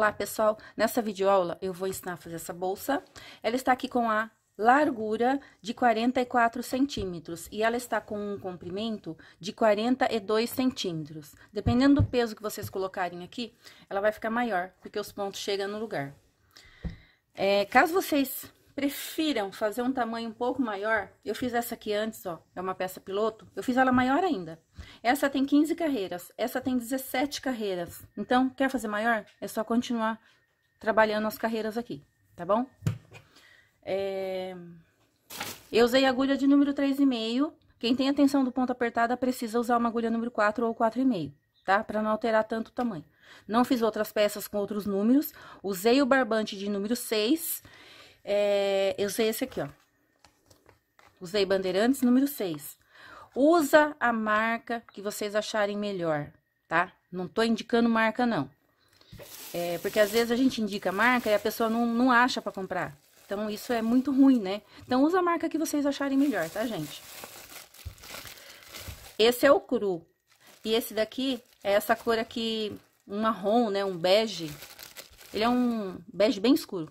Olá, pessoal! Nessa videoaula eu vou ensinar a fazer essa bolsa. Ela está aqui com a largura de 44 centímetros e ela está com um comprimento de 42 centímetros. Dependendo do peso que vocês colocarem aqui, ela vai ficar maior, porque os pontos chegam no lugar. É, caso vocês prefiram fazer um tamanho um pouco maior, eu fiz essa aqui antes, ó, é uma peça piloto, eu fiz ela maior ainda. Essa tem 15 carreiras, essa tem 17 carreiras. Então, quer fazer maior? É só continuar trabalhando as carreiras aqui, tá bom? É... Eu usei agulha de número 3,5. Quem tem a tensão do ponto apertada precisa usar uma agulha número 4 ou 4,5, tá? Pra não alterar tanto o tamanho. Não fiz outras peças com outros números. Usei o barbante de número 6 é, eu usei esse aqui, ó. Usei Bandeirantes número 6. Usa a marca que vocês acharem melhor, tá? Não tô indicando marca, não. É, porque às vezes a gente indica marca e a pessoa não, não acha para comprar. Então, isso é muito ruim, né? Então, usa a marca que vocês acharem melhor, tá, gente? Esse é o cru. E esse daqui é essa cor aqui, um marrom, né? Um bege. Ele é um bege bem escuro.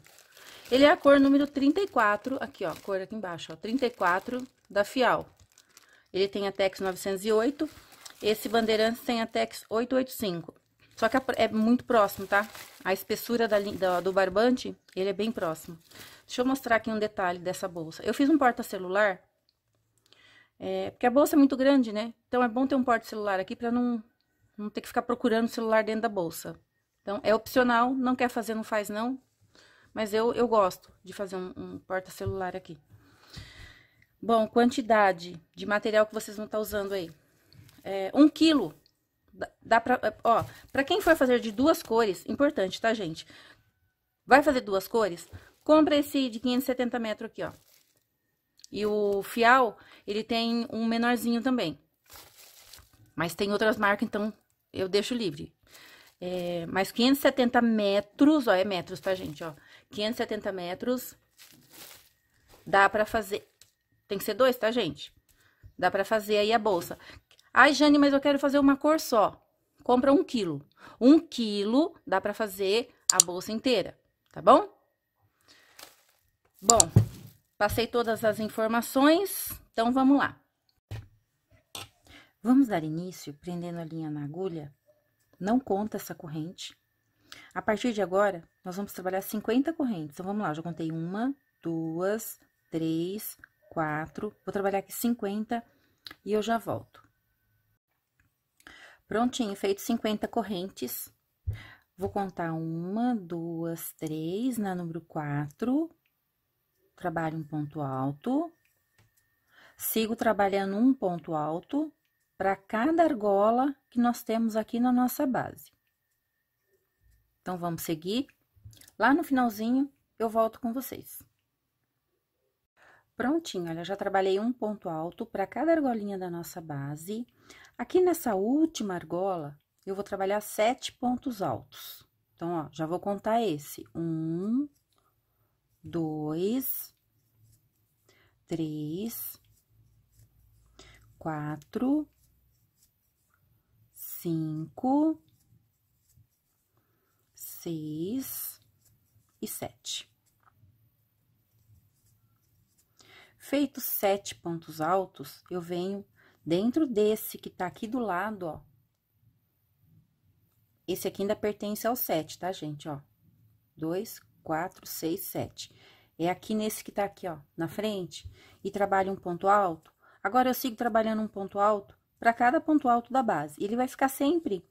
Ele é a cor número 34, aqui, ó, cor aqui embaixo, ó, 34 da Fial. Ele tem a Tex 908, esse bandeirante tem a Tex 885. Só que é muito próximo, tá? A espessura da, do barbante, ele é bem próximo. Deixa eu mostrar aqui um detalhe dessa bolsa. Eu fiz um porta-celular, é, porque a bolsa é muito grande, né? Então, é bom ter um porta-celular aqui pra não, não ter que ficar procurando o celular dentro da bolsa. Então, é opcional, não quer fazer, não faz não, mas eu, eu gosto de fazer um, um porta-celular aqui. Bom, quantidade de material que vocês vão estar tá usando aí. É, um quilo. Dá, pra, é, ó, pra quem for fazer de duas cores, importante, tá, gente? Vai fazer duas cores? Compra esse de 570 metros aqui, ó. E o fial, ele tem um menorzinho também. Mas tem outras marcas, então eu deixo livre. É, mas 570 metros, ó, é metros, tá, gente, ó. 570 metros. Dá pra fazer... Tem que ser dois, tá, gente? Dá pra fazer aí a bolsa. Ai, Jane, mas eu quero fazer uma cor só. Compra um quilo. Um quilo dá pra fazer a bolsa inteira, tá bom? Bom, passei todas as informações, então vamos lá. Vamos dar início prendendo a linha na agulha. Não conta essa corrente. A partir de agora, nós vamos trabalhar 50 correntes. Então, vamos lá, já contei uma, duas, três, quatro. Vou trabalhar aqui 50 e eu já volto. Prontinho, feito 50 correntes. Vou contar uma, duas, três, na né, número quatro. Trabalho um ponto alto. Sigo trabalhando um ponto alto para cada argola que nós temos aqui na nossa base. Então, vamos seguir. Lá no finalzinho, eu volto com vocês. Prontinho, olha, já trabalhei um ponto alto para cada argolinha da nossa base. Aqui nessa última argola, eu vou trabalhar sete pontos altos. Então, ó, já vou contar esse. Um, dois, três, quatro, cinco, seis e sete. Feito sete pontos altos, eu venho dentro desse que tá aqui do lado, ó. Esse aqui ainda pertence ao sete, tá, gente? Ó, dois, quatro, seis, sete. É aqui nesse que tá aqui, ó, na frente, e trabalho um ponto alto. Agora, eu sigo trabalhando um ponto alto para cada ponto alto da base. Ele vai ficar sempre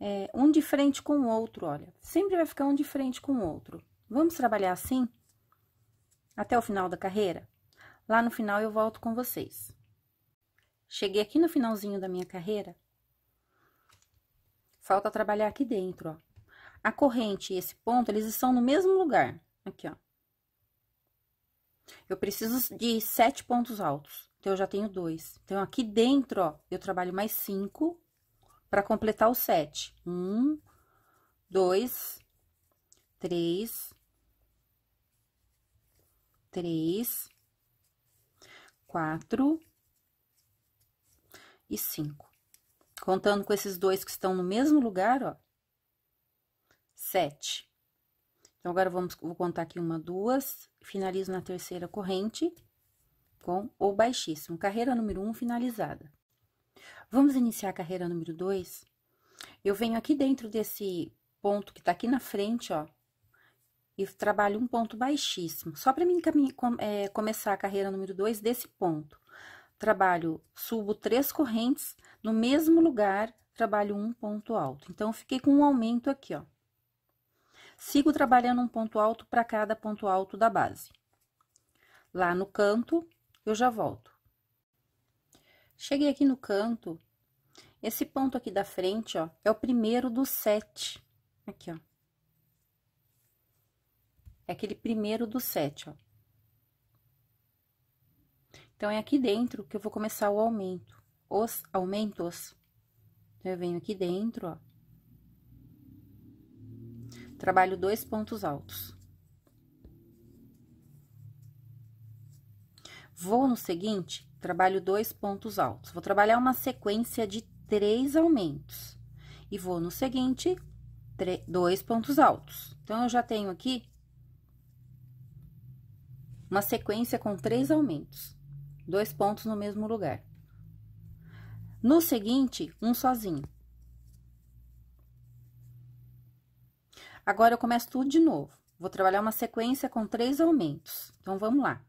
é, um de frente com o outro, olha. Sempre vai ficar um de frente com o outro. Vamos trabalhar assim? Até o final da carreira? Lá no final eu volto com vocês. Cheguei aqui no finalzinho da minha carreira. Falta trabalhar aqui dentro, ó. A corrente e esse ponto, eles estão no mesmo lugar. Aqui, ó. Eu preciso de sete pontos altos. Então, eu já tenho dois. Então, aqui dentro, ó, eu trabalho mais cinco para completar o sete. Um, dois, três, três, quatro e cinco. Contando com esses dois que estão no mesmo lugar, ó, sete. Então, agora vamos, vou contar aqui uma, duas, finalizo na terceira corrente com o baixíssimo. Carreira número um finalizada. Vamos iniciar a carreira número 2? Eu venho aqui dentro desse ponto que tá aqui na frente, ó, e trabalho um ponto baixíssimo, só para mim é, começar a carreira número 2 desse ponto. Trabalho, subo três correntes no mesmo lugar, trabalho um ponto alto. Então, fiquei com um aumento aqui, ó. Sigo trabalhando um ponto alto para cada ponto alto da base. Lá no canto, eu já volto. Cheguei aqui no canto. Esse ponto aqui da frente, ó, é o primeiro dos sete. Aqui, ó. É aquele primeiro dos sete, ó. Então, é aqui dentro que eu vou começar o aumento. Os aumentos. Então, eu venho aqui dentro, ó. Trabalho dois pontos altos. Vou no seguinte trabalho dois pontos altos. Vou trabalhar uma sequência de três aumentos. E vou no seguinte, dois pontos altos. Então, eu já tenho aqui uma sequência com três aumentos. Dois pontos no mesmo lugar. No seguinte, um sozinho. Agora, eu começo tudo de novo. Vou trabalhar uma sequência com três aumentos. Então, vamos lá.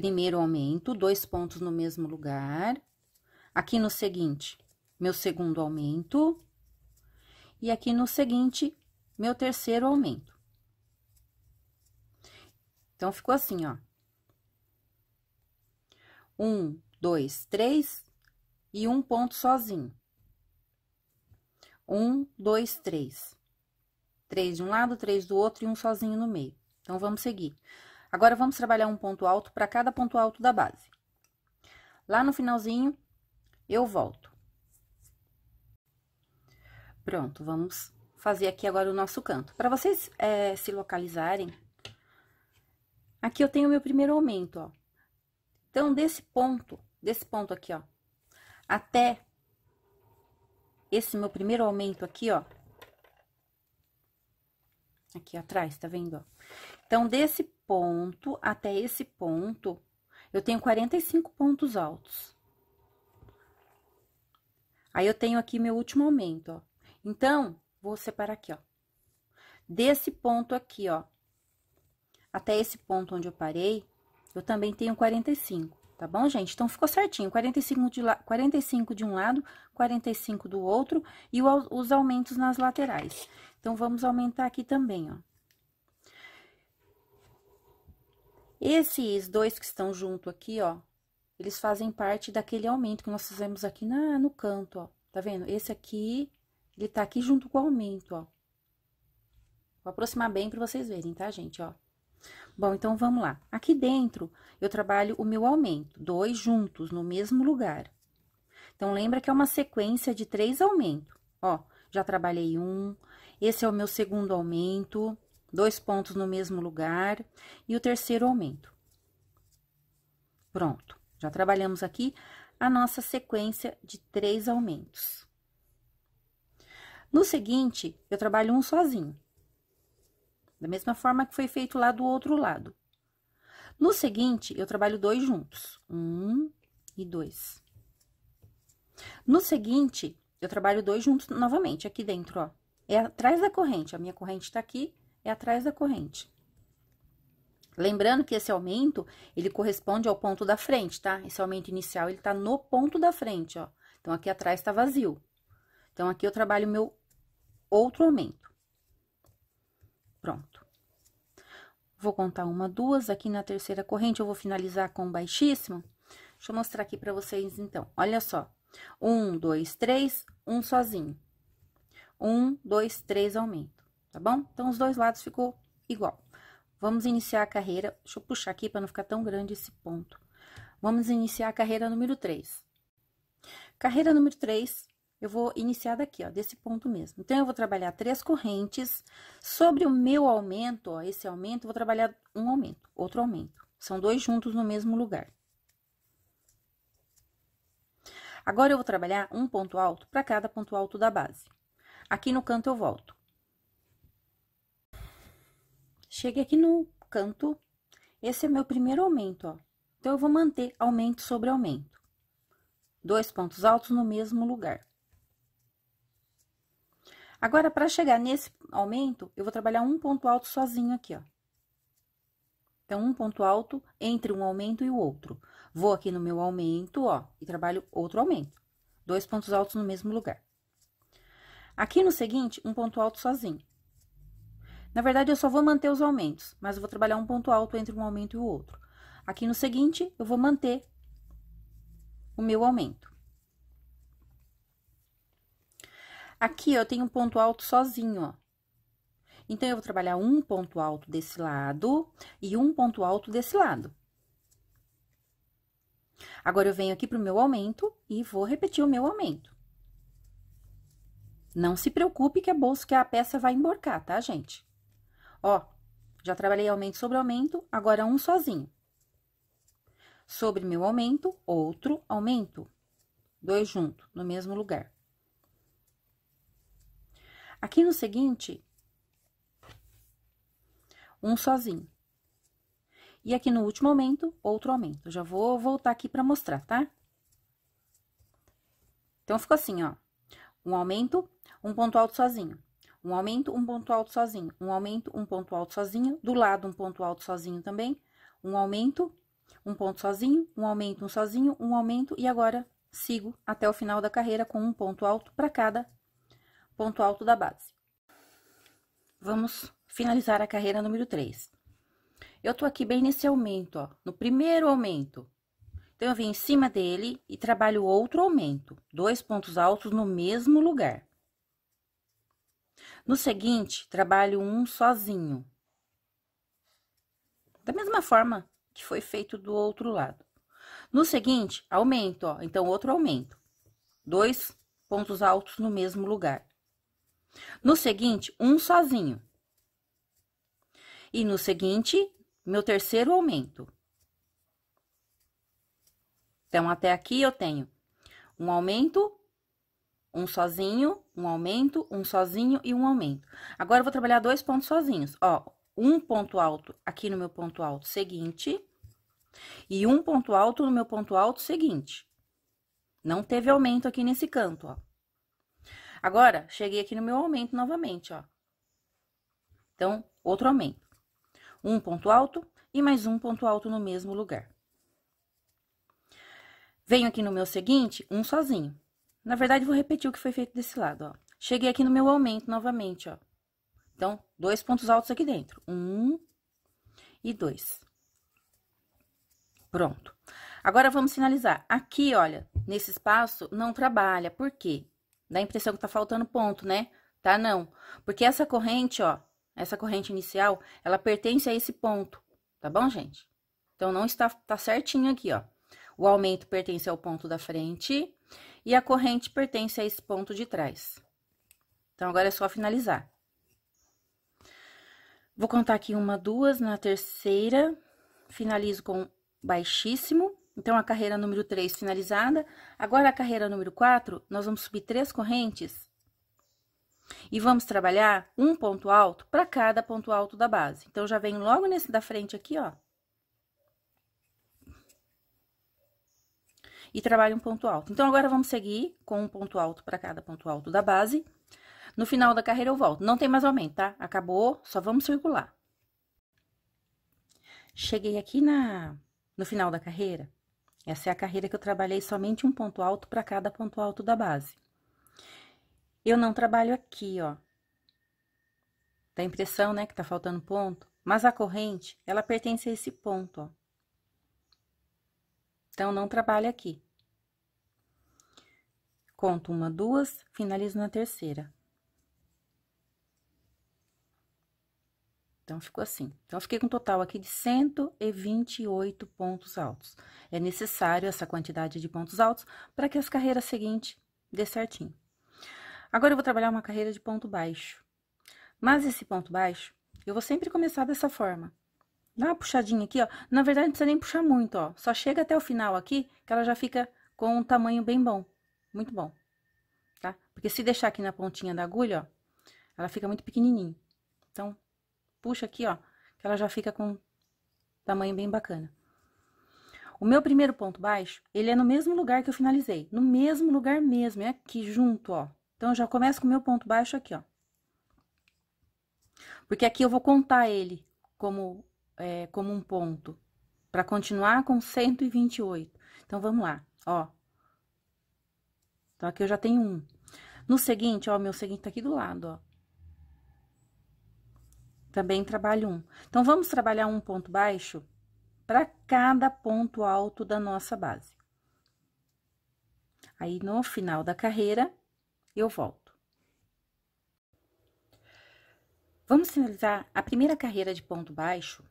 Primeiro aumento, dois pontos no mesmo lugar. Aqui no seguinte, meu segundo aumento. E aqui no seguinte, meu terceiro aumento. Então, ficou assim, ó. Um, dois, três e um ponto sozinho. Um, dois, três. Três de um lado, três do outro e um sozinho no meio. Então, vamos seguir. Agora, vamos trabalhar um ponto alto para cada ponto alto da base. Lá no finalzinho, eu volto. Pronto, vamos fazer aqui agora o nosso canto. Para vocês é, se localizarem, aqui eu tenho meu primeiro aumento, ó. Então, desse ponto, desse ponto aqui, ó, até esse meu primeiro aumento aqui, ó. Aqui atrás, tá vendo, ó? Então, desse ponto até esse ponto, eu tenho 45 pontos altos. Aí, eu tenho aqui meu último aumento, ó. Então, vou separar aqui, ó. Desse ponto aqui, ó, até esse ponto onde eu parei, eu também tenho 45, tá bom, gente? Então, ficou certinho, 45 de, la 45 de um lado, 45 do outro, e os aumentos nas laterais. Então, vamos aumentar aqui também, ó. Esses dois que estão junto aqui, ó, eles fazem parte daquele aumento que nós fizemos aqui na, no canto, ó. Tá vendo? Esse aqui, ele tá aqui junto com o aumento, ó. Vou aproximar bem para vocês verem, tá, gente, ó. Bom, então, vamos lá. Aqui dentro, eu trabalho o meu aumento, dois juntos, no mesmo lugar. Então, lembra que é uma sequência de três aumentos, ó. Já trabalhei um, esse é o meu segundo aumento, dois pontos no mesmo lugar e o terceiro aumento. Pronto, já trabalhamos aqui a nossa sequência de três aumentos. No seguinte, eu trabalho um sozinho, da mesma forma que foi feito lá do outro lado. No seguinte, eu trabalho dois juntos, um e dois. No seguinte, eu trabalho dois juntos novamente, aqui dentro, ó. É atrás da corrente, a minha corrente tá aqui, é atrás da corrente. Lembrando que esse aumento, ele corresponde ao ponto da frente, tá? Esse aumento inicial, ele tá no ponto da frente, ó. Então, aqui atrás tá vazio. Então, aqui eu trabalho o meu outro aumento. Pronto. Vou contar uma, duas, aqui na terceira corrente eu vou finalizar com baixíssimo. Deixa eu mostrar aqui pra vocês, então. Olha só. Um, dois, três, um sozinho. Um, dois, três, aumento tá bom? Então, os dois lados ficou igual. Vamos iniciar a carreira, deixa eu puxar aqui para não ficar tão grande esse ponto. Vamos iniciar a carreira número 3. Carreira número 3, eu vou iniciar daqui, ó, desse ponto mesmo. Então, eu vou trabalhar três correntes. Sobre o meu aumento, ó, esse aumento, eu vou trabalhar um aumento, outro aumento. São dois juntos no mesmo lugar. Agora, eu vou trabalhar um ponto alto para cada ponto alto da base. Aqui no canto, eu volto. Cheguei aqui no canto, esse é meu primeiro aumento, ó. Então, eu vou manter aumento sobre aumento. Dois pontos altos no mesmo lugar. Agora, para chegar nesse aumento, eu vou trabalhar um ponto alto sozinho aqui, ó. Então, um ponto alto entre um aumento e o outro. Vou aqui no meu aumento, ó, e trabalho outro aumento. Dois pontos altos no mesmo lugar. Aqui no seguinte, um ponto alto sozinho. Na verdade, eu só vou manter os aumentos, mas eu vou trabalhar um ponto alto entre um aumento e o outro. Aqui no seguinte, eu vou manter o meu aumento. Aqui, eu tenho um ponto alto sozinho, ó. Então, eu vou trabalhar um ponto alto desse lado e um ponto alto desse lado. Agora, eu venho aqui pro meu aumento e vou repetir o meu aumento. Não se preocupe que a bolsa, que a peça vai emborcar, tá, gente? Ó, já trabalhei aumento sobre aumento, agora um sozinho. Sobre meu aumento, outro aumento. Dois juntos, no mesmo lugar. Aqui no seguinte, um sozinho. E aqui no último aumento, outro aumento. Já vou voltar aqui para mostrar, tá? Então, ficou assim, ó. Um aumento, um ponto alto sozinho. Um aumento, um ponto alto sozinho. Um aumento, um ponto alto sozinho. Do lado, um ponto alto sozinho também. Um aumento, um ponto sozinho. Um aumento, um sozinho. Um aumento. E agora sigo até o final da carreira com um ponto alto para cada ponto alto da base. Vamos finalizar a carreira número 3. Eu tô aqui bem nesse aumento, ó, no primeiro aumento. Então, eu venho em cima dele e trabalho outro aumento, dois pontos altos no mesmo lugar. No seguinte, trabalho um sozinho. Da mesma forma que foi feito do outro lado. No seguinte, aumento, ó, então outro aumento. Dois pontos altos no mesmo lugar. No seguinte, um sozinho. E no seguinte, meu terceiro aumento. Então, até aqui eu tenho um aumento, um sozinho, um aumento, um sozinho e um aumento. Agora, eu vou trabalhar dois pontos sozinhos. Ó, um ponto alto aqui no meu ponto alto seguinte e um ponto alto no meu ponto alto seguinte. Não teve aumento aqui nesse canto, ó. Agora, cheguei aqui no meu aumento novamente, ó. Então, outro aumento. Um ponto alto e mais um ponto alto no mesmo lugar. Venho aqui no meu seguinte, um sozinho. Na verdade, vou repetir o que foi feito desse lado, ó. Cheguei aqui no meu aumento novamente, ó. Então, dois pontos altos aqui dentro. Um e dois. Pronto. Agora, vamos finalizar. Aqui, olha, nesse espaço, não trabalha. Por quê? Dá a impressão que tá faltando ponto, né? Tá, não. Porque essa corrente, ó, essa corrente inicial, ela pertence a esse ponto. Tá bom, gente? Então, não está tá certinho aqui, ó. O aumento pertence ao ponto da frente e a corrente pertence a esse ponto de trás. Então, agora é só finalizar. Vou contar aqui uma, duas, na terceira, finalizo com baixíssimo. Então, a carreira número 3 finalizada. Agora, a carreira número 4, nós vamos subir três correntes e vamos trabalhar um ponto alto para cada ponto alto da base. Então, já venho logo nesse da frente aqui, ó, e trabalho um ponto alto. Então, agora vamos seguir com um ponto alto para cada ponto alto da base. No final da carreira eu volto. Não tem mais aumento, tá? Acabou, só vamos circular. Cheguei aqui na no final da carreira. Essa é a carreira que eu trabalhei somente um ponto alto para cada ponto alto da base. Eu não trabalho aqui, ó. Dá impressão, né, que tá faltando ponto, mas a corrente, ela pertence a esse ponto, ó então não trabalha aqui. Conto uma, duas, finalizo na terceira. Então, ficou assim. Então, fiquei com um total aqui de 128 pontos altos. É necessário essa quantidade de pontos altos para que as carreiras seguintes dê certinho. Agora, eu vou trabalhar uma carreira de ponto baixo. Mas esse ponto baixo, eu vou sempre começar dessa forma. Dá uma puxadinha aqui, ó. Na verdade, não precisa nem puxar muito, ó. Só chega até o final aqui, que ela já fica com um tamanho bem bom. Muito bom, tá? Porque se deixar aqui na pontinha da agulha, ó, ela fica muito pequenininha. Então, puxa aqui, ó, que ela já fica com um tamanho bem bacana. O meu primeiro ponto baixo, ele é no mesmo lugar que eu finalizei. No mesmo lugar mesmo, é aqui junto, ó. Então, eu já começo com o meu ponto baixo aqui, ó. Porque aqui eu vou contar ele como é, como um ponto para continuar com 128. Então, vamos lá, ó. Então, aqui eu já tenho um. No seguinte, ó, meu seguinte tá aqui do lado, ó. Também trabalho um. Então, vamos trabalhar um ponto baixo para cada ponto alto da nossa base. Aí, no final da carreira, eu volto. Vamos finalizar a primeira carreira de ponto baixo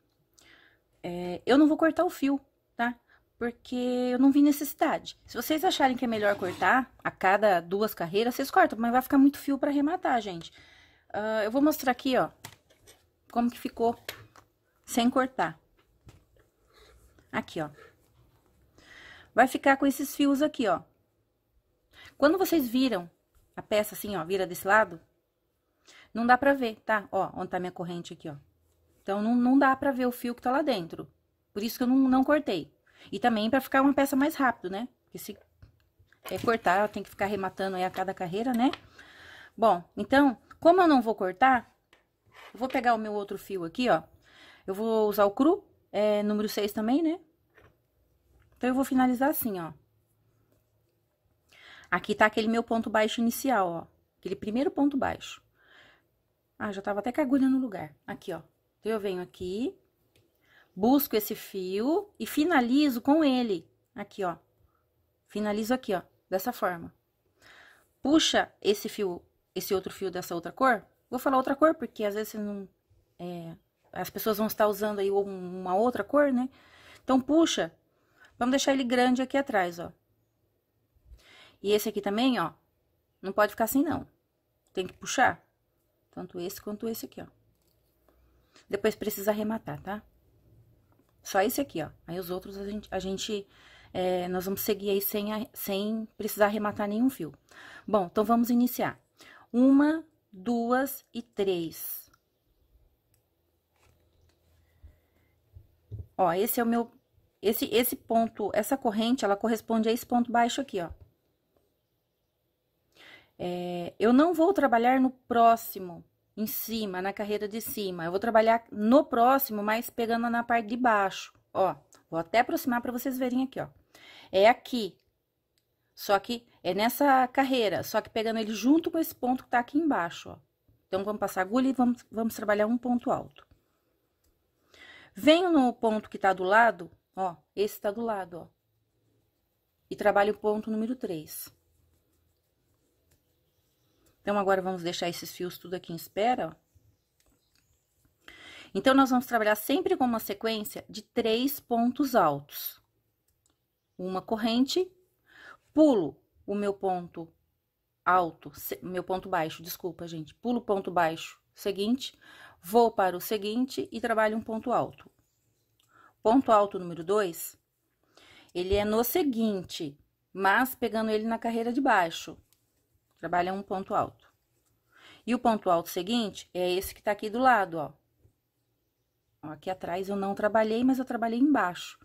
é, eu não vou cortar o fio, tá? Porque eu não vi necessidade. Se vocês acharem que é melhor cortar a cada duas carreiras, vocês cortam, mas vai ficar muito fio para arrematar, gente. Uh, eu vou mostrar aqui, ó, como que ficou sem cortar. Aqui, ó. Vai ficar com esses fios aqui, ó. Quando vocês viram a peça assim, ó, vira desse lado, não dá pra ver, tá? Ó, onde tá minha corrente aqui, ó. Então, não, não dá pra ver o fio que tá lá dentro. Por isso que eu não, não cortei. E também pra ficar uma peça mais rápido, né? Porque se é, cortar, tem que ficar rematando aí a cada carreira, né? Bom, então, como eu não vou cortar, eu vou pegar o meu outro fio aqui, ó. Eu vou usar o cru, é, número 6 também, né? Então, eu vou finalizar assim, ó. Aqui tá aquele meu ponto baixo inicial, ó. Aquele primeiro ponto baixo. Ah, já tava até com a agulha no lugar. Aqui, ó. Então, eu venho aqui, busco esse fio e finalizo com ele. Aqui, ó. Finalizo aqui, ó. Dessa forma. Puxa esse fio, esse outro fio dessa outra cor. Vou falar outra cor, porque às vezes não... É, as pessoas vão estar usando aí uma outra cor, né? Então, puxa. Vamos deixar ele grande aqui atrás, ó. E esse aqui também, ó. Não pode ficar assim, não. Tem que puxar. Tanto esse quanto esse aqui, ó. Depois precisa arrematar, tá? Só esse aqui, ó. Aí os outros a gente, a gente é, nós vamos seguir aí sem, sem precisar arrematar nenhum fio. Bom, então vamos iniciar. Uma, duas e três. Ó, esse é o meu, esse, esse ponto, essa corrente, ela corresponde a esse ponto baixo aqui, ó. É, eu não vou trabalhar no próximo, em cima, na carreira de cima. Eu vou trabalhar no próximo, mas pegando na parte de baixo, ó. Vou até aproximar para vocês verem aqui, ó. É aqui, só que é nessa carreira, só que pegando ele junto com esse ponto que tá aqui embaixo, ó. Então, vamos passar agulha e vamos, vamos trabalhar um ponto alto. Venho no ponto que tá do lado, ó, esse tá do lado, ó. E trabalho o ponto número 3. Então, agora vamos deixar esses fios tudo aqui em espera, ó. Então, nós vamos trabalhar sempre com uma sequência de três pontos altos. Uma corrente, pulo o meu ponto alto, meu ponto baixo, desculpa, gente. Pulo o ponto baixo seguinte, vou para o seguinte e trabalho um ponto alto. Ponto alto número dois, ele é no seguinte, mas pegando ele na carreira de baixo. Trabalha um ponto alto. E o ponto alto seguinte é esse que tá aqui do lado, ó. Aqui atrás eu não trabalhei, mas eu trabalhei embaixo.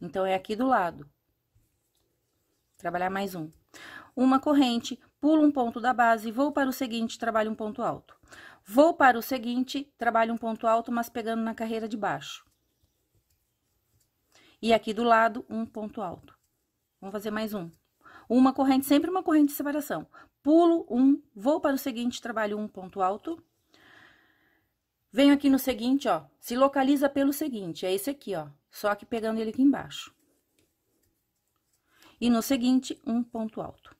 Então, é aqui do lado. Trabalhar mais um. Uma corrente, pulo um ponto da base, vou para o seguinte, trabalho um ponto alto. Vou para o seguinte, trabalho um ponto alto, mas pegando na carreira de baixo. E aqui do lado, um ponto alto. Vamos fazer mais um. Uma corrente, sempre uma corrente de separação pulo um, vou para o seguinte, trabalho um ponto alto. Venho aqui no seguinte, ó, se localiza pelo seguinte, é esse aqui, ó, só que pegando ele aqui embaixo. E no seguinte, um ponto alto.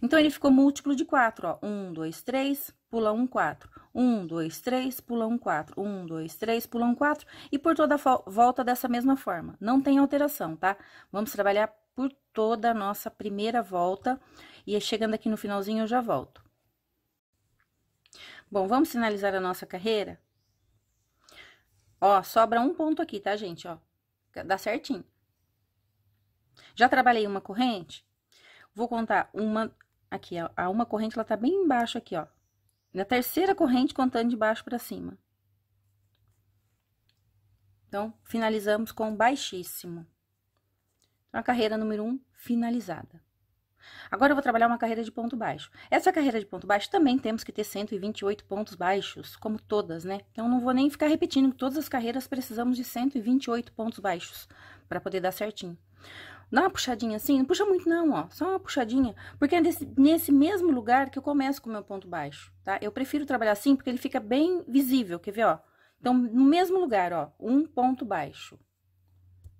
Então, ele ficou múltiplo de quatro, ó, um, dois, três, pula um, quatro, um, dois, três, pula um, quatro, um, dois, três, pula um, quatro, e por toda a volta dessa mesma forma. Não tem alteração, tá? Vamos trabalhar por toda a nossa primeira volta. E chegando aqui no finalzinho, eu já volto. Bom, vamos finalizar a nossa carreira? Ó, sobra um ponto aqui, tá, gente? Ó, dá certinho. Já trabalhei uma corrente? Vou contar uma aqui, ó. A uma corrente, ela tá bem embaixo aqui, ó. Na terceira corrente, contando de baixo para cima. Então, finalizamos com baixíssimo. Uma a carreira número um, finalizada. Agora eu vou trabalhar uma carreira de ponto baixo. Essa carreira de ponto baixo também temos que ter 128 pontos baixos, como todas, né? Então não vou nem ficar repetindo que todas as carreiras precisamos de 128 pontos baixos para poder dar certinho. Dá uma puxadinha assim, não puxa muito não, ó, só uma puxadinha, porque é nesse mesmo lugar que eu começo com o meu ponto baixo, tá? Eu prefiro trabalhar assim porque ele fica bem visível, quer ver, ó? Então, no mesmo lugar, ó, um ponto baixo.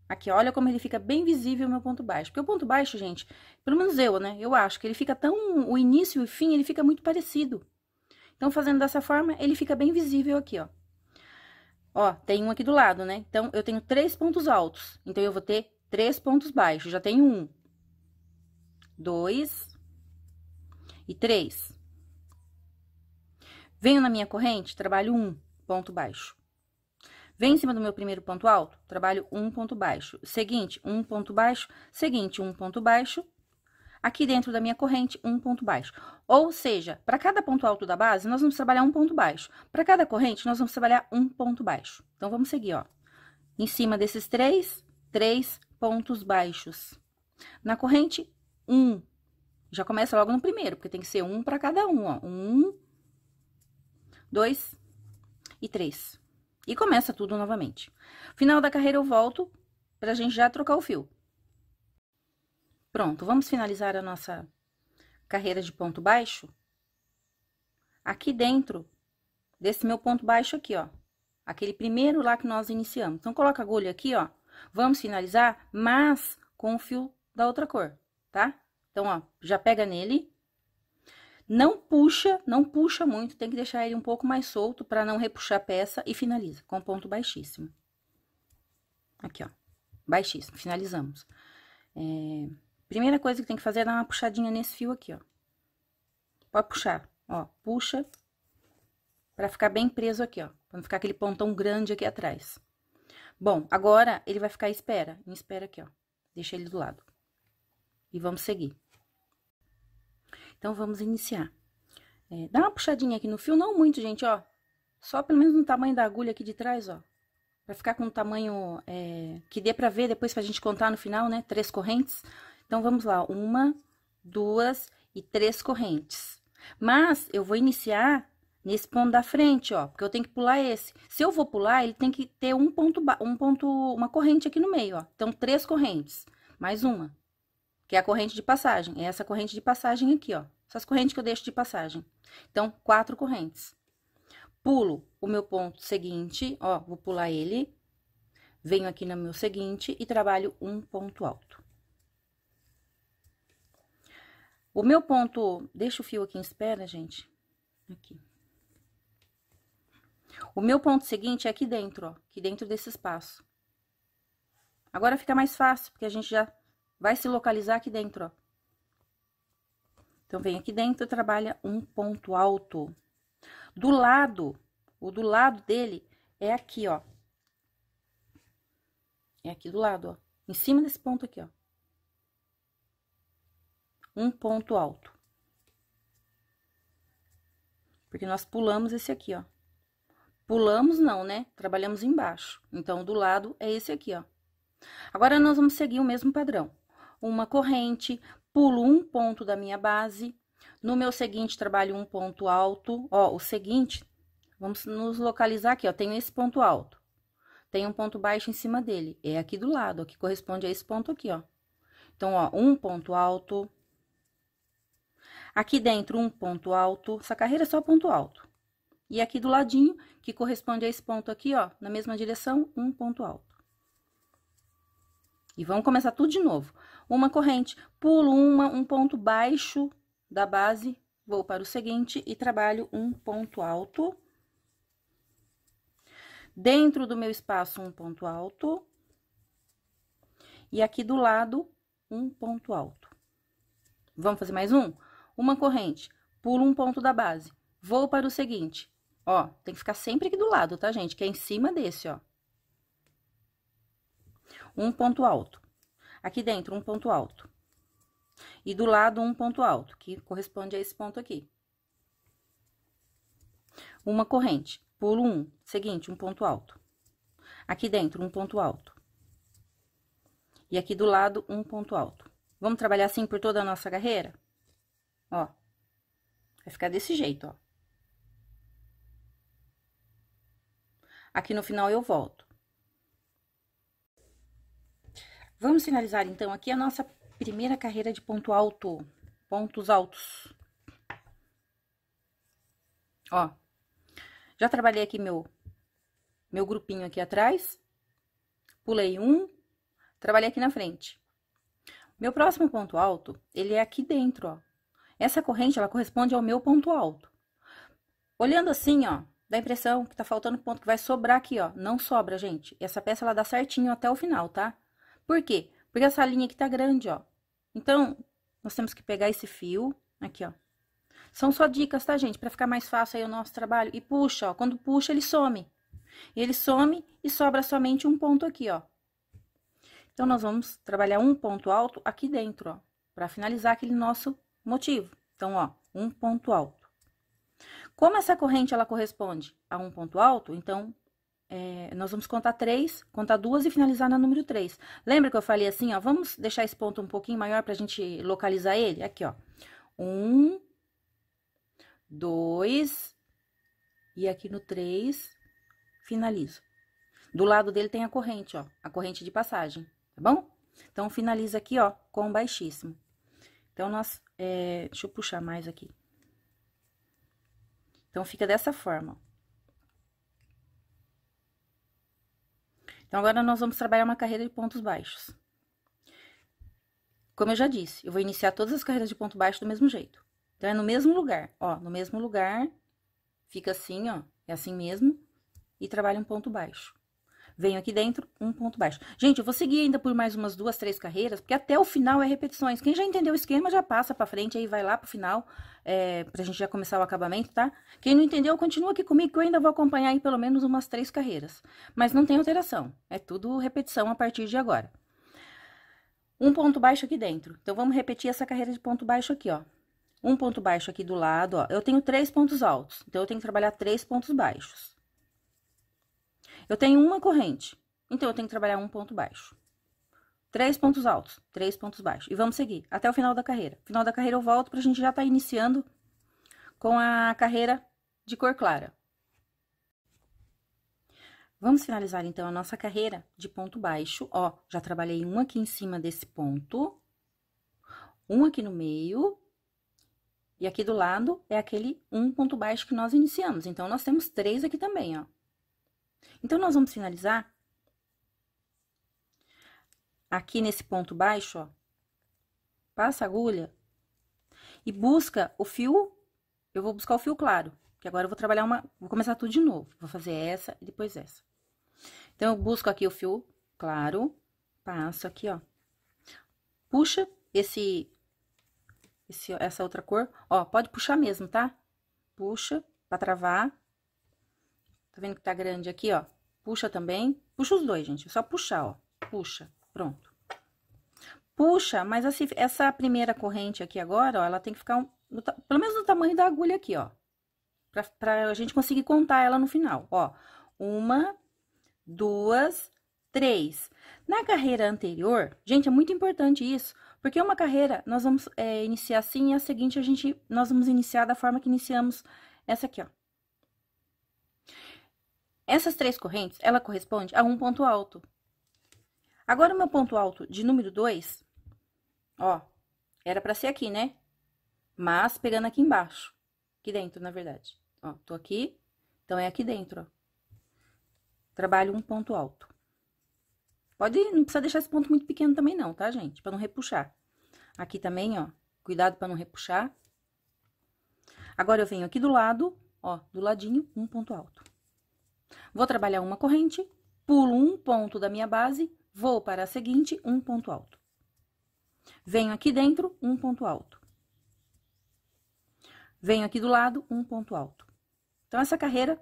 Aqui, olha como ele fica bem visível o meu ponto baixo. Porque o ponto baixo, gente, pelo menos eu, né? Eu acho que ele fica tão... O início e o fim, ele fica muito parecido. Então, fazendo dessa forma, ele fica bem visível aqui, ó. Ó, tem um aqui do lado, né? Então, eu tenho três pontos altos. Então, eu vou ter três pontos baixos. Já tenho um, dois e três. Venho na minha corrente, trabalho um ponto baixo. Vem em cima do meu primeiro ponto alto, trabalho um ponto baixo. Seguinte, um ponto baixo. Seguinte, um ponto baixo. Aqui dentro da minha corrente, um ponto baixo. Ou seja, para cada ponto alto da base, nós vamos trabalhar um ponto baixo. Para cada corrente, nós vamos trabalhar um ponto baixo. Então, vamos seguir, ó. Em cima desses três, três pontos baixos. Na corrente, um. Já começa logo no primeiro, porque tem que ser um para cada um, ó. Um, dois e três. E começa tudo novamente. Final da carreira eu volto para a gente já trocar o fio. Pronto, vamos finalizar a nossa carreira de ponto baixo? Aqui dentro desse meu ponto baixo aqui, ó. Aquele primeiro lá que nós iniciamos. Então, coloca a agulha aqui, ó. Vamos finalizar, mas com o fio da outra cor, tá? Então, ó, já pega nele, não puxa, não puxa muito, tem que deixar ele um pouco mais solto para não repuxar a peça e finaliza com ponto baixíssimo. Aqui, ó, baixíssimo, finalizamos. É, primeira coisa que tem que fazer é dar uma puxadinha nesse fio aqui, ó. Pode puxar, ó, puxa para ficar bem preso aqui, ó, para não ficar aquele pontão grande aqui atrás. Bom, agora ele vai ficar à espera, em espera aqui, ó. Deixa ele do lado. E vamos seguir. Então, vamos iniciar. É, dá uma puxadinha aqui no fio, não muito, gente, ó. Só pelo menos no tamanho da agulha aqui de trás, ó. Pra ficar com um tamanho é, que dê pra ver depois pra gente contar no final, né? Três correntes. Então, vamos lá. Uma, duas e três correntes. Mas, eu vou iniciar nesse ponto da frente, ó, porque eu tenho que pular esse. Se eu vou pular, ele tem que ter um ponto, um ponto, uma corrente aqui no meio, ó. Então, três correntes, mais uma, que é a corrente de passagem. É essa corrente de passagem aqui, ó. Essas correntes que eu deixo de passagem. Então, quatro correntes. Pulo o meu ponto seguinte, ó, vou pular ele. Venho aqui no meu seguinte e trabalho um ponto alto. O meu ponto, deixa o fio aqui em espera, gente. Aqui. O meu ponto seguinte é aqui dentro, ó, aqui dentro desse espaço. Agora fica mais fácil, porque a gente já vai se localizar aqui dentro, ó. Então, vem aqui dentro, trabalha um ponto alto. Do lado, o do lado dele é aqui, ó. É aqui do lado, ó. Em cima desse ponto aqui, ó. Um ponto alto. Porque nós pulamos esse aqui, ó. Pulamos não, né? Trabalhamos embaixo. Então, do lado é esse aqui, ó. Agora, nós vamos seguir o mesmo padrão. Uma corrente, pulo um ponto da minha base, no meu seguinte trabalho um ponto alto, ó, o seguinte, vamos nos localizar aqui, ó, tenho esse ponto alto, tem um ponto baixo em cima dele, é aqui do lado, ó, que corresponde a esse ponto aqui, ó. Então, ó, um ponto alto, aqui dentro um ponto alto, essa carreira é só ponto alto. E aqui do ladinho, que corresponde a esse ponto aqui, ó, na mesma direção, um ponto alto. E vamos começar tudo de novo. Uma corrente, pulo uma, um ponto baixo da base, vou para o seguinte e trabalho um ponto alto. Dentro do meu espaço, um ponto alto. E aqui do lado, um ponto alto. Vamos fazer mais um? Uma corrente, pulo um ponto da base, vou para o seguinte. Ó, tem que ficar sempre aqui do lado, tá, gente? Que é em cima desse, ó um ponto alto. Aqui dentro, um ponto alto. E do lado, um ponto alto, que corresponde a esse ponto aqui. Uma corrente. Pulo um. Seguinte, um ponto alto. Aqui dentro, um ponto alto. E aqui do lado, um ponto alto. Vamos trabalhar assim por toda a nossa carreira? Ó. Vai ficar desse jeito, ó. Aqui no final eu volto. Vamos finalizar, então, aqui a nossa primeira carreira de ponto alto, pontos altos. Ó, já trabalhei aqui meu, meu grupinho aqui atrás, pulei um, trabalhei aqui na frente. Meu próximo ponto alto, ele é aqui dentro, ó. Essa corrente, ela corresponde ao meu ponto alto. Olhando assim, ó, dá a impressão que tá faltando ponto, que vai sobrar aqui, ó. Não sobra, gente. Essa peça, ela dá certinho até o final, tá? Por quê? Porque essa linha aqui tá grande, ó. Então, nós temos que pegar esse fio, aqui, ó. São só dicas, tá, gente? Pra ficar mais fácil aí o nosso trabalho. E puxa, ó. Quando puxa, ele some. Ele some e sobra somente um ponto aqui, ó. Então, nós vamos trabalhar um ponto alto aqui dentro, ó. Pra finalizar aquele nosso motivo. Então, ó, um ponto alto. Como essa corrente, ela corresponde a um ponto alto, então, é, nós vamos contar três, contar duas e finalizar na número três. Lembra que eu falei assim, ó? Vamos deixar esse ponto um pouquinho maior pra gente localizar ele? Aqui, ó. Um, dois, e aqui no três, finalizo. Do lado dele tem a corrente, ó, a corrente de passagem, tá bom? Então, finaliza aqui, ó, com baixíssimo. Então, nós, é, deixa eu puxar mais aqui. Então, fica dessa forma, ó. Então, agora nós vamos trabalhar uma carreira de pontos baixos. Como eu já disse, eu vou iniciar todas as carreiras de ponto baixo do mesmo jeito. Então, é no mesmo lugar, ó, no mesmo lugar, fica assim, ó, é assim mesmo, e trabalha um ponto baixo venho aqui dentro, um ponto baixo. Gente, eu vou seguir ainda por mais umas duas, três carreiras, porque até o final é repetições. Quem já entendeu o esquema já passa pra frente, aí vai lá pro final, é, pra gente já começar o acabamento, tá? Quem não entendeu, continua aqui comigo, que eu ainda vou acompanhar aí pelo menos umas três carreiras. Mas não tem alteração, é tudo repetição a partir de agora. Um ponto baixo aqui dentro. Então, vamos repetir essa carreira de ponto baixo aqui, ó um ponto baixo aqui do lado, ó. Eu tenho três pontos altos, então eu tenho que trabalhar três pontos baixos. Eu tenho uma corrente, então eu tenho que trabalhar um ponto baixo. Três pontos altos, três pontos baixos. E vamos seguir até o final da carreira. Final da carreira eu volto para a gente já estar tá iniciando com a carreira de cor clara. Vamos finalizar então a nossa carreira de ponto baixo. Ó, já trabalhei um aqui em cima desse ponto, um aqui no meio, e aqui do lado é aquele um ponto baixo que nós iniciamos. Então, nós temos três aqui também, ó. Então, nós vamos finalizar aqui nesse ponto baixo, ó. Passa a agulha e busca o fio, eu vou buscar o fio claro, que agora eu vou trabalhar uma, vou começar tudo de novo. Vou fazer essa e depois essa. Então, eu busco aqui o fio claro, passo aqui, ó. Puxa esse, esse essa outra cor, ó, pode puxar mesmo, tá? Puxa pra travar Tá vendo que tá grande aqui, ó? Puxa também. Puxa os dois, gente. É só puxar, ó. Puxa. Pronto. Puxa, mas assim, essa primeira corrente aqui agora, ó, ela tem que ficar um, no, pelo menos no tamanho da agulha aqui, ó. Pra, pra a gente conseguir contar ela no final, ó. Uma, duas, três. Na carreira anterior, gente, é muito importante isso, porque uma carreira nós vamos é, iniciar assim e a seguinte a gente, nós vamos iniciar da forma que iniciamos essa aqui, ó. Essas três correntes, ela corresponde a um ponto alto. Agora, o meu ponto alto de número 2, ó, era para ser aqui, né? Mas pegando aqui embaixo, aqui dentro, na verdade. Ó, tô aqui, então é aqui dentro, ó. Trabalho um ponto alto. Pode, não precisa deixar esse ponto muito pequeno também não, tá, gente? Para não repuxar. Aqui também, ó, cuidado para não repuxar. Agora, eu venho aqui do lado, ó, do ladinho, um ponto alto. Vou trabalhar uma corrente, pulo um ponto da minha base, vou para a seguinte, um ponto alto. Venho aqui dentro, um ponto alto. Venho aqui do lado, um ponto alto. Então, essa carreira,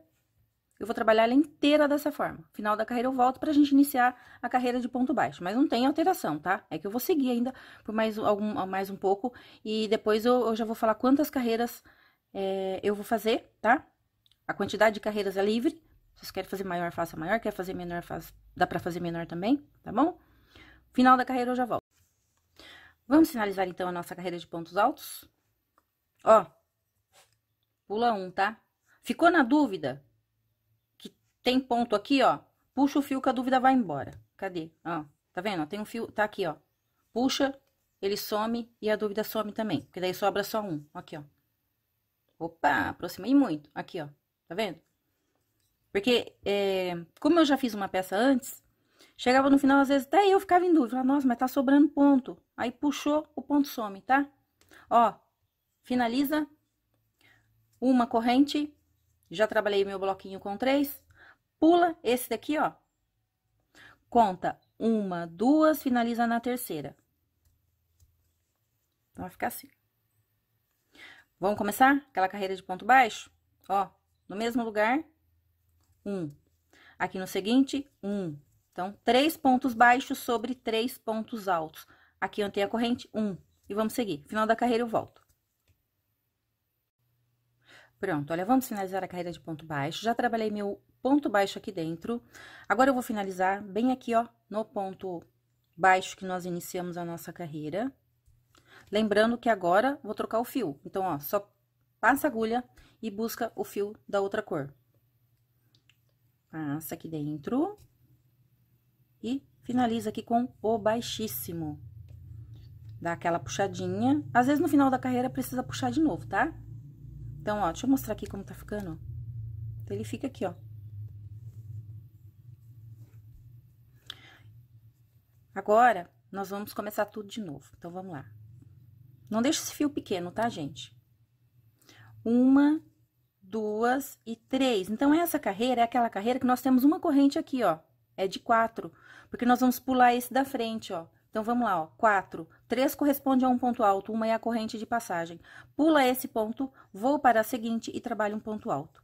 eu vou trabalhar ela inteira dessa forma. Final da carreira eu volto para a gente iniciar a carreira de ponto baixo. Mas não tem alteração, tá? É que eu vou seguir ainda por mais, algum, mais um pouco. E depois eu, eu já vou falar quantas carreiras é, eu vou fazer, tá? A quantidade de carreiras é livre, vocês querem fazer maior, faça maior. Quer fazer menor, faz... dá pra fazer menor também, tá bom? Final da carreira eu já volto. Vamos finalizar, então, a nossa carreira de pontos altos? Ó, pula um, tá? Ficou na dúvida? Que tem ponto aqui, ó. Puxa o fio que a dúvida vai embora. Cadê? Ó, tá vendo? Tem um fio, tá aqui, ó. Puxa, ele some e a dúvida some também. Porque daí sobra só um. Aqui, ó. Opa, aproximei muito. Aqui, ó. Tá vendo? Porque, é, como eu já fiz uma peça antes, chegava no final, às vezes até eu ficava em dúvida. nossa, mas tá sobrando ponto. Aí puxou, o ponto some, tá? Ó, finaliza uma corrente. Já trabalhei meu bloquinho com três. Pula esse daqui, ó. Conta uma, duas, finaliza na terceira. Então, vai ficar assim. Vamos começar aquela carreira de ponto baixo? Ó, no mesmo lugar, um. Aqui no seguinte, um. Então, três pontos baixos sobre três pontos altos. Aqui eu tenho a corrente, um. E vamos seguir. Final da carreira eu volto. Pronto, olha, vamos finalizar a carreira de ponto baixo. Já trabalhei meu ponto baixo aqui dentro. Agora, eu vou finalizar bem aqui, ó, no ponto baixo que nós iniciamos a nossa carreira. Lembrando que agora, vou trocar o fio. Então, ó, só passa a agulha e busca o fio da outra cor. Passa aqui dentro. E finaliza aqui com o baixíssimo. Dá aquela puxadinha. Às vezes, no final da carreira, precisa puxar de novo, tá? Então, ó, deixa eu mostrar aqui como tá ficando. Então, ele fica aqui, ó. Agora, nós vamos começar tudo de novo. Então, vamos lá. Não deixa esse fio pequeno, tá, gente? Uma, duas e três. Então, essa carreira é aquela carreira que nós temos uma corrente aqui, ó. É de quatro, porque nós vamos pular esse da frente, ó. Então, vamos lá, ó. Quatro. Três corresponde a um ponto alto, uma é a corrente de passagem. Pula esse ponto, vou para a seguinte e trabalho um ponto alto.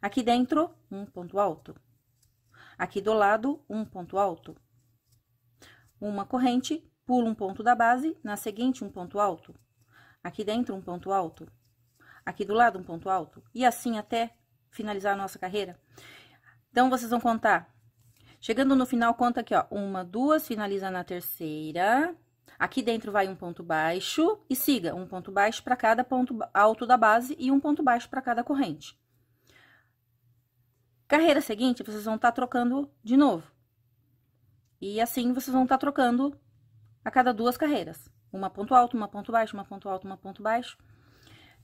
Aqui dentro, um ponto alto. Aqui do lado, um ponto alto. Uma corrente, pulo um ponto da base, na seguinte, um ponto alto. Aqui dentro, um ponto alto aqui do lado um ponto alto, e assim até finalizar a nossa carreira. Então, vocês vão contar. Chegando no final, conta aqui, ó, uma, duas, finaliza na terceira, aqui dentro vai um ponto baixo, e siga um ponto baixo para cada ponto alto da base e um ponto baixo para cada corrente. Carreira seguinte, vocês vão estar tá trocando de novo. E assim, vocês vão estar tá trocando a cada duas carreiras. Uma ponto alto, uma ponto baixo, uma ponto alto, uma ponto baixo.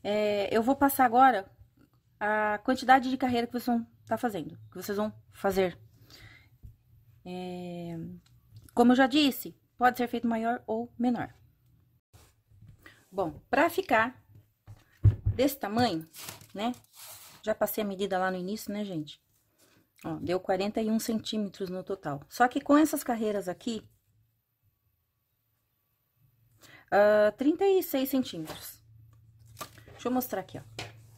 É, eu vou passar agora a quantidade de carreira que vocês vão estar tá fazendo, que vocês vão fazer. É, como eu já disse, pode ser feito maior ou menor. Bom, pra ficar desse tamanho, né? Já passei a medida lá no início, né, gente? Ó, deu 41 centímetros no total. Só que com essas carreiras aqui, uh, ah, 36 centímetros. Deixa eu mostrar aqui, ó.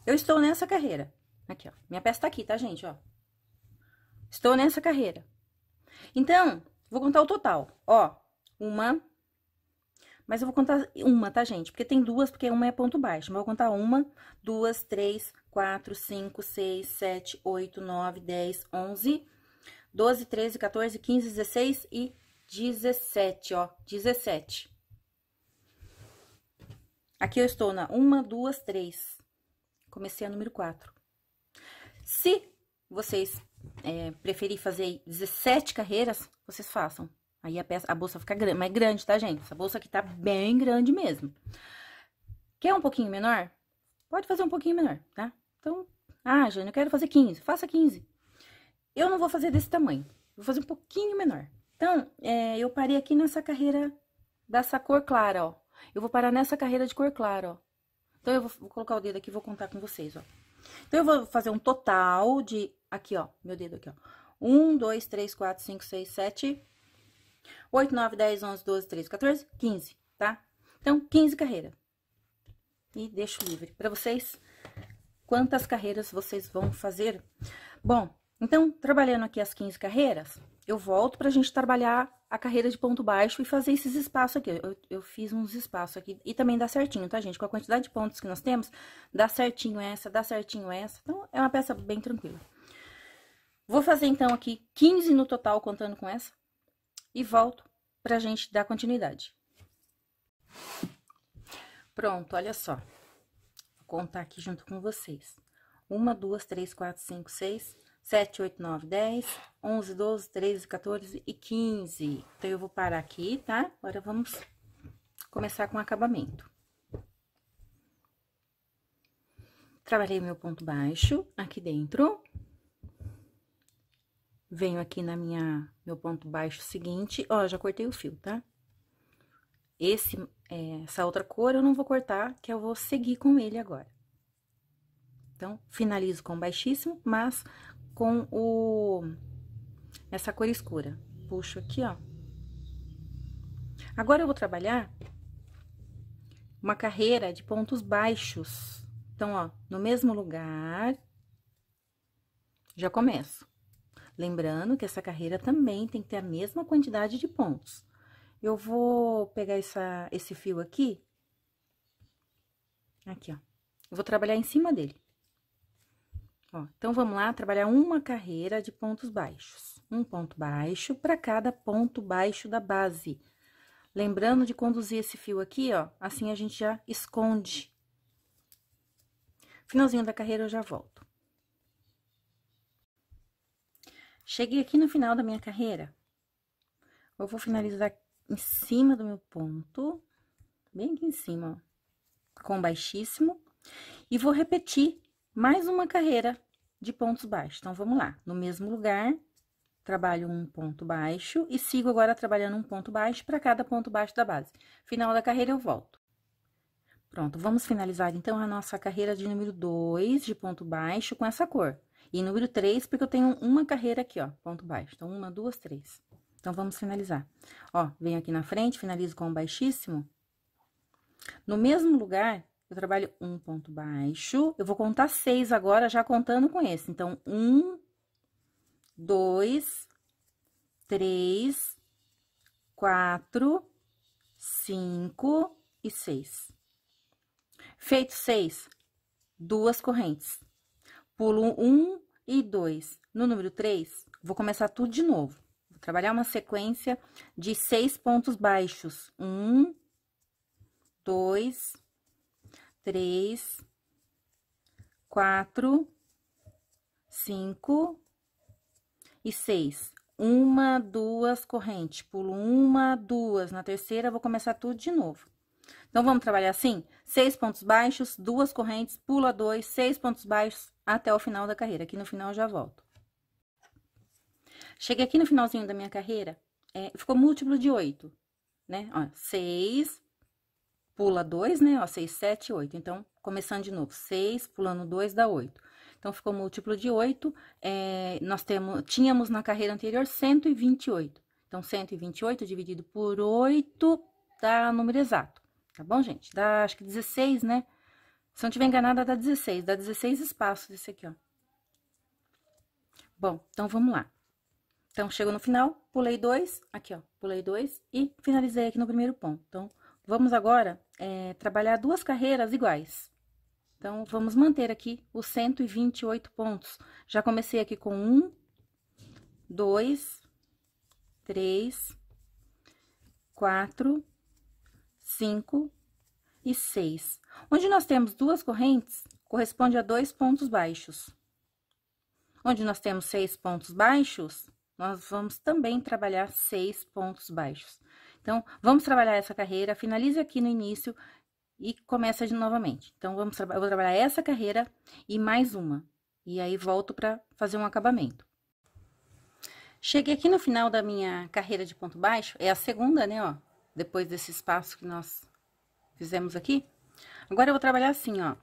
Eu estou nessa carreira. Aqui, ó. Minha peça tá aqui, tá, gente, ó. Estou nessa carreira. Então, vou contar o total. Ó, uma... Mas eu vou contar uma, tá, gente? Porque tem duas, porque uma é ponto baixo. Mas eu vou contar uma, duas, três, quatro, cinco, seis, sete, oito, nove, dez, onze, doze, treze, quatorze, quinze, dezesseis e dezessete, ó. Dezessete. Aqui eu estou na uma, duas, três. Comecei a número quatro. Se vocês é, preferir fazer 17 carreiras, vocês façam. Aí a, peça, a bolsa fica grande, mais grande, tá, gente? Essa bolsa aqui tá bem grande mesmo. Quer um pouquinho menor? Pode fazer um pouquinho menor, tá? Então, ah, Jane, eu quero fazer 15. Faça 15. Eu não vou fazer desse tamanho. Vou fazer um pouquinho menor. Então, é, eu parei aqui nessa carreira dessa cor clara, ó eu vou parar nessa carreira de cor clara, ó. Então, eu vou, vou colocar o dedo aqui e vou contar com vocês, ó. Então, eu vou fazer um total de... Aqui, ó, meu dedo aqui, ó. 1, 2, 3, 4, 5, 6, 7, 8, 9, 10, 11, 12, 13, 14, 15, tá? Então, 15 carreiras. E deixo livre para vocês quantas carreiras vocês vão fazer. Bom, então, trabalhando aqui as 15 carreiras, eu volto para a gente trabalhar a carreira de ponto baixo e fazer esses espaços aqui. Eu, eu fiz uns espaços aqui e também dá certinho, tá, gente? Com a quantidade de pontos que nós temos, dá certinho essa, dá certinho essa. Então, é uma peça bem tranquila. Vou fazer, então, aqui 15 no total, contando com essa. E volto para a gente dar continuidade. Pronto, olha só. Vou contar aqui junto com vocês. Uma, duas, três, quatro, cinco, seis, 7, 8, 9, 10, 11, 12, 13, 14 e 15. Então, eu vou parar aqui, tá? Agora, vamos começar com o acabamento. Trabalhei meu ponto baixo aqui dentro. Venho aqui na minha, meu ponto baixo seguinte. Ó, já cortei o fio, tá? Esse, é, essa outra cor eu não vou cortar, que eu vou seguir com ele agora. Então, finalizo com baixíssimo, mas com o essa cor escura. Puxo aqui, ó. Agora eu vou trabalhar uma carreira de pontos baixos. Então, ó, no mesmo lugar, já começo. Lembrando que essa carreira também tem que ter a mesma quantidade de pontos. Eu vou pegar essa, esse fio aqui, aqui, ó. Eu vou trabalhar em cima dele. Ó, então, vamos lá trabalhar uma carreira de pontos baixos. Um ponto baixo para cada ponto baixo da base. Lembrando de conduzir esse fio aqui, ó, assim a gente já esconde. Finalzinho da carreira eu já volto. Cheguei aqui no final da minha carreira. Eu vou finalizar em cima do meu ponto, bem aqui em cima, ó, com baixíssimo. E vou repetir mais uma carreira de pontos baixos. Então, vamos lá. No mesmo lugar, trabalho um ponto baixo e sigo agora trabalhando um ponto baixo para cada ponto baixo da base. Final da carreira, eu volto. Pronto, vamos finalizar, então, a nossa carreira de número 2 de ponto baixo com essa cor. E número 3, porque eu tenho uma carreira aqui, ó, ponto baixo. Então, uma, duas, três. Então, vamos finalizar. Ó, venho aqui na frente, finalizo com um baixíssimo. No mesmo lugar, eu trabalho um ponto baixo. Eu vou contar seis agora, já contando com esse. Então, um, dois, três, quatro, cinco e seis. Feito seis, duas correntes. Pulo um e dois. No número três, vou começar tudo de novo. Vou trabalhar uma sequência de seis pontos baixos. Um, dois, três, quatro, cinco e seis. Uma, duas correntes, pulo uma, duas, na terceira vou começar tudo de novo. Então, vamos trabalhar assim? Seis pontos baixos, duas correntes, pula dois, seis pontos baixos até o final da carreira. Aqui no final já volto. Cheguei aqui no finalzinho da minha carreira, é, ficou múltiplo de oito, né? Ó, seis, pula 2, né? Ó, 6, 7, 8. Então, começando de novo, 6, pulando 2, dá 8. Então, ficou múltiplo de 8. É, nós temos, tínhamos na carreira anterior 128. Então, 128 dividido por 8 dá o número exato. Tá bom, gente? Dá, acho que 16, né? Se não tiver enganada, dá 16. Dá 16 espaços esse aqui, ó. Bom, então, vamos lá. Então, chegou no final, pulei dois, aqui, ó, pulei dois e finalizei aqui no primeiro ponto. Então, Vamos agora é, trabalhar duas carreiras iguais. Então, vamos manter aqui os 128 pontos. Já comecei aqui com um, dois, três, quatro, cinco e seis. Onde nós temos duas correntes, corresponde a dois pontos baixos. Onde nós temos seis pontos baixos, nós vamos também trabalhar seis pontos baixos. Então, vamos trabalhar essa carreira, finalize aqui no início e começa de novamente. Então, vamos eu vou trabalhar essa carreira e mais uma. E aí, volto para fazer um acabamento. Cheguei aqui no final da minha carreira de ponto baixo, é a segunda, né, ó, depois desse espaço que nós fizemos aqui. Agora, eu vou trabalhar assim, ó,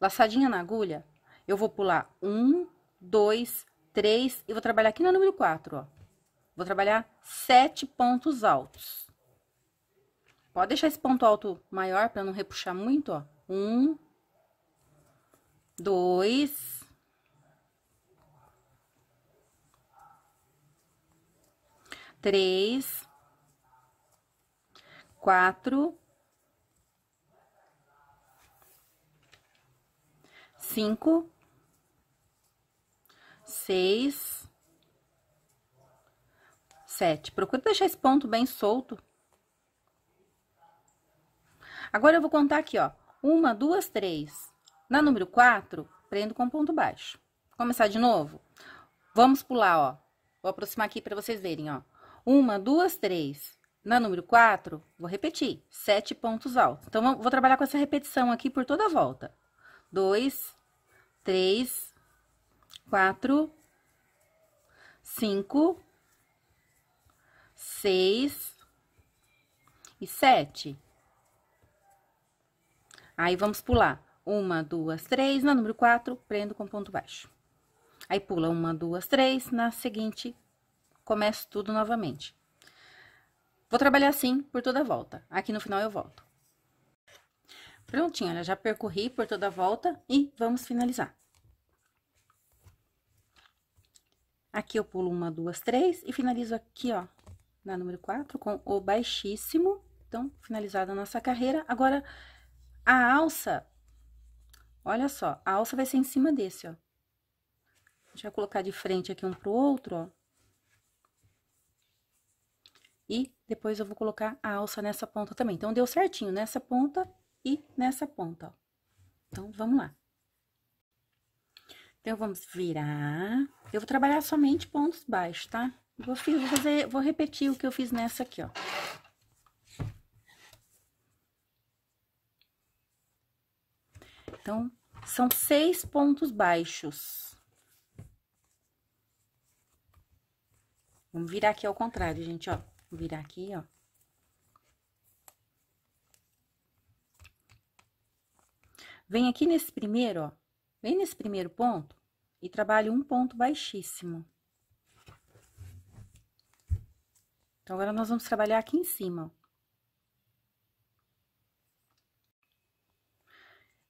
laçadinha na agulha, eu vou pular um, dois, três, e vou trabalhar aqui no número quatro, ó. Vou trabalhar sete pontos altos. Pode deixar esse ponto alto maior para não repuxar muito, ó. Um, dois, três, quatro, cinco, seis sete. Procura deixar esse ponto bem solto. Agora, eu vou contar aqui, ó. Uma, duas, três. Na número quatro, prendo com ponto baixo. Começar de novo? Vamos pular, ó. Vou aproximar aqui para vocês verem, ó. Uma, duas, três. Na número quatro, vou repetir. Sete pontos altos. Então, vou trabalhar com essa repetição aqui por toda a volta. Dois, três, quatro, cinco, seis e sete. Aí, vamos pular. Uma, duas, três, na número quatro, prendo com ponto baixo. Aí, pula uma, duas, três, na seguinte, começo tudo novamente. Vou trabalhar assim por toda a volta. Aqui no final eu volto. Prontinho, olha, já percorri por toda a volta e vamos finalizar. Aqui eu pulo uma, duas, três e finalizo aqui, ó, na número 4, com o baixíssimo. Então, finalizada a nossa carreira. Agora, a alça, olha só, a alça vai ser em cima desse, ó. A gente vai colocar de frente aqui um pro outro, ó. E depois eu vou colocar a alça nessa ponta também. Então, deu certinho nessa ponta e nessa ponta, ó. Então, vamos lá. Então, vamos virar. Eu vou trabalhar somente pontos baixos, tá? Vou fazer, vou repetir o que eu fiz nessa aqui, ó. Então, são seis pontos baixos. Vamos virar aqui ao contrário, gente, ó. Vou virar aqui, ó. Vem aqui nesse primeiro, ó. Vem nesse primeiro ponto e trabalha um ponto baixíssimo. Então, agora nós vamos trabalhar aqui em cima.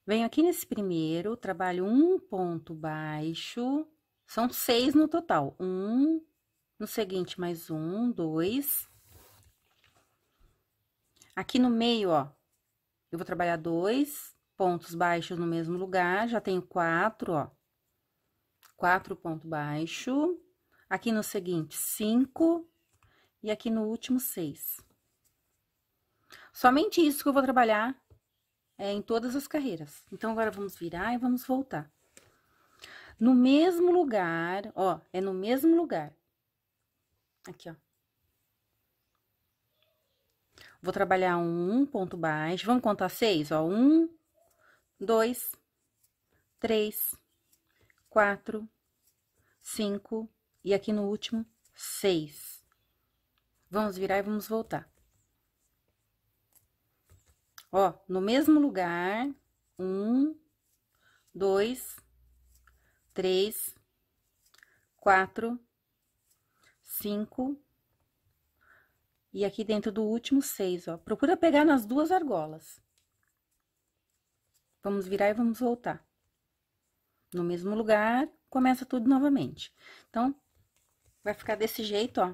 Venho aqui nesse primeiro, trabalho um ponto baixo, são seis no total. Um, no seguinte, mais um, dois. Aqui no meio, ó, eu vou trabalhar dois pontos baixos no mesmo lugar, já tenho quatro, ó. Quatro ponto baixo. Aqui no seguinte, cinco, e aqui no último seis. Somente isso que eu vou trabalhar é, em todas as carreiras. Então, agora vamos virar e vamos voltar. No mesmo lugar, ó, é no mesmo lugar. Aqui, ó. Vou trabalhar um ponto baixo, vamos contar seis, ó. Um, dois, três, quatro, cinco, e aqui no último, seis. Vamos virar e vamos voltar. Ó, no mesmo lugar, um, dois, três, quatro, cinco, e aqui dentro do último seis, ó. Procura pegar nas duas argolas. Vamos virar e vamos voltar. No mesmo lugar, começa tudo novamente. Então, vai ficar desse jeito, ó.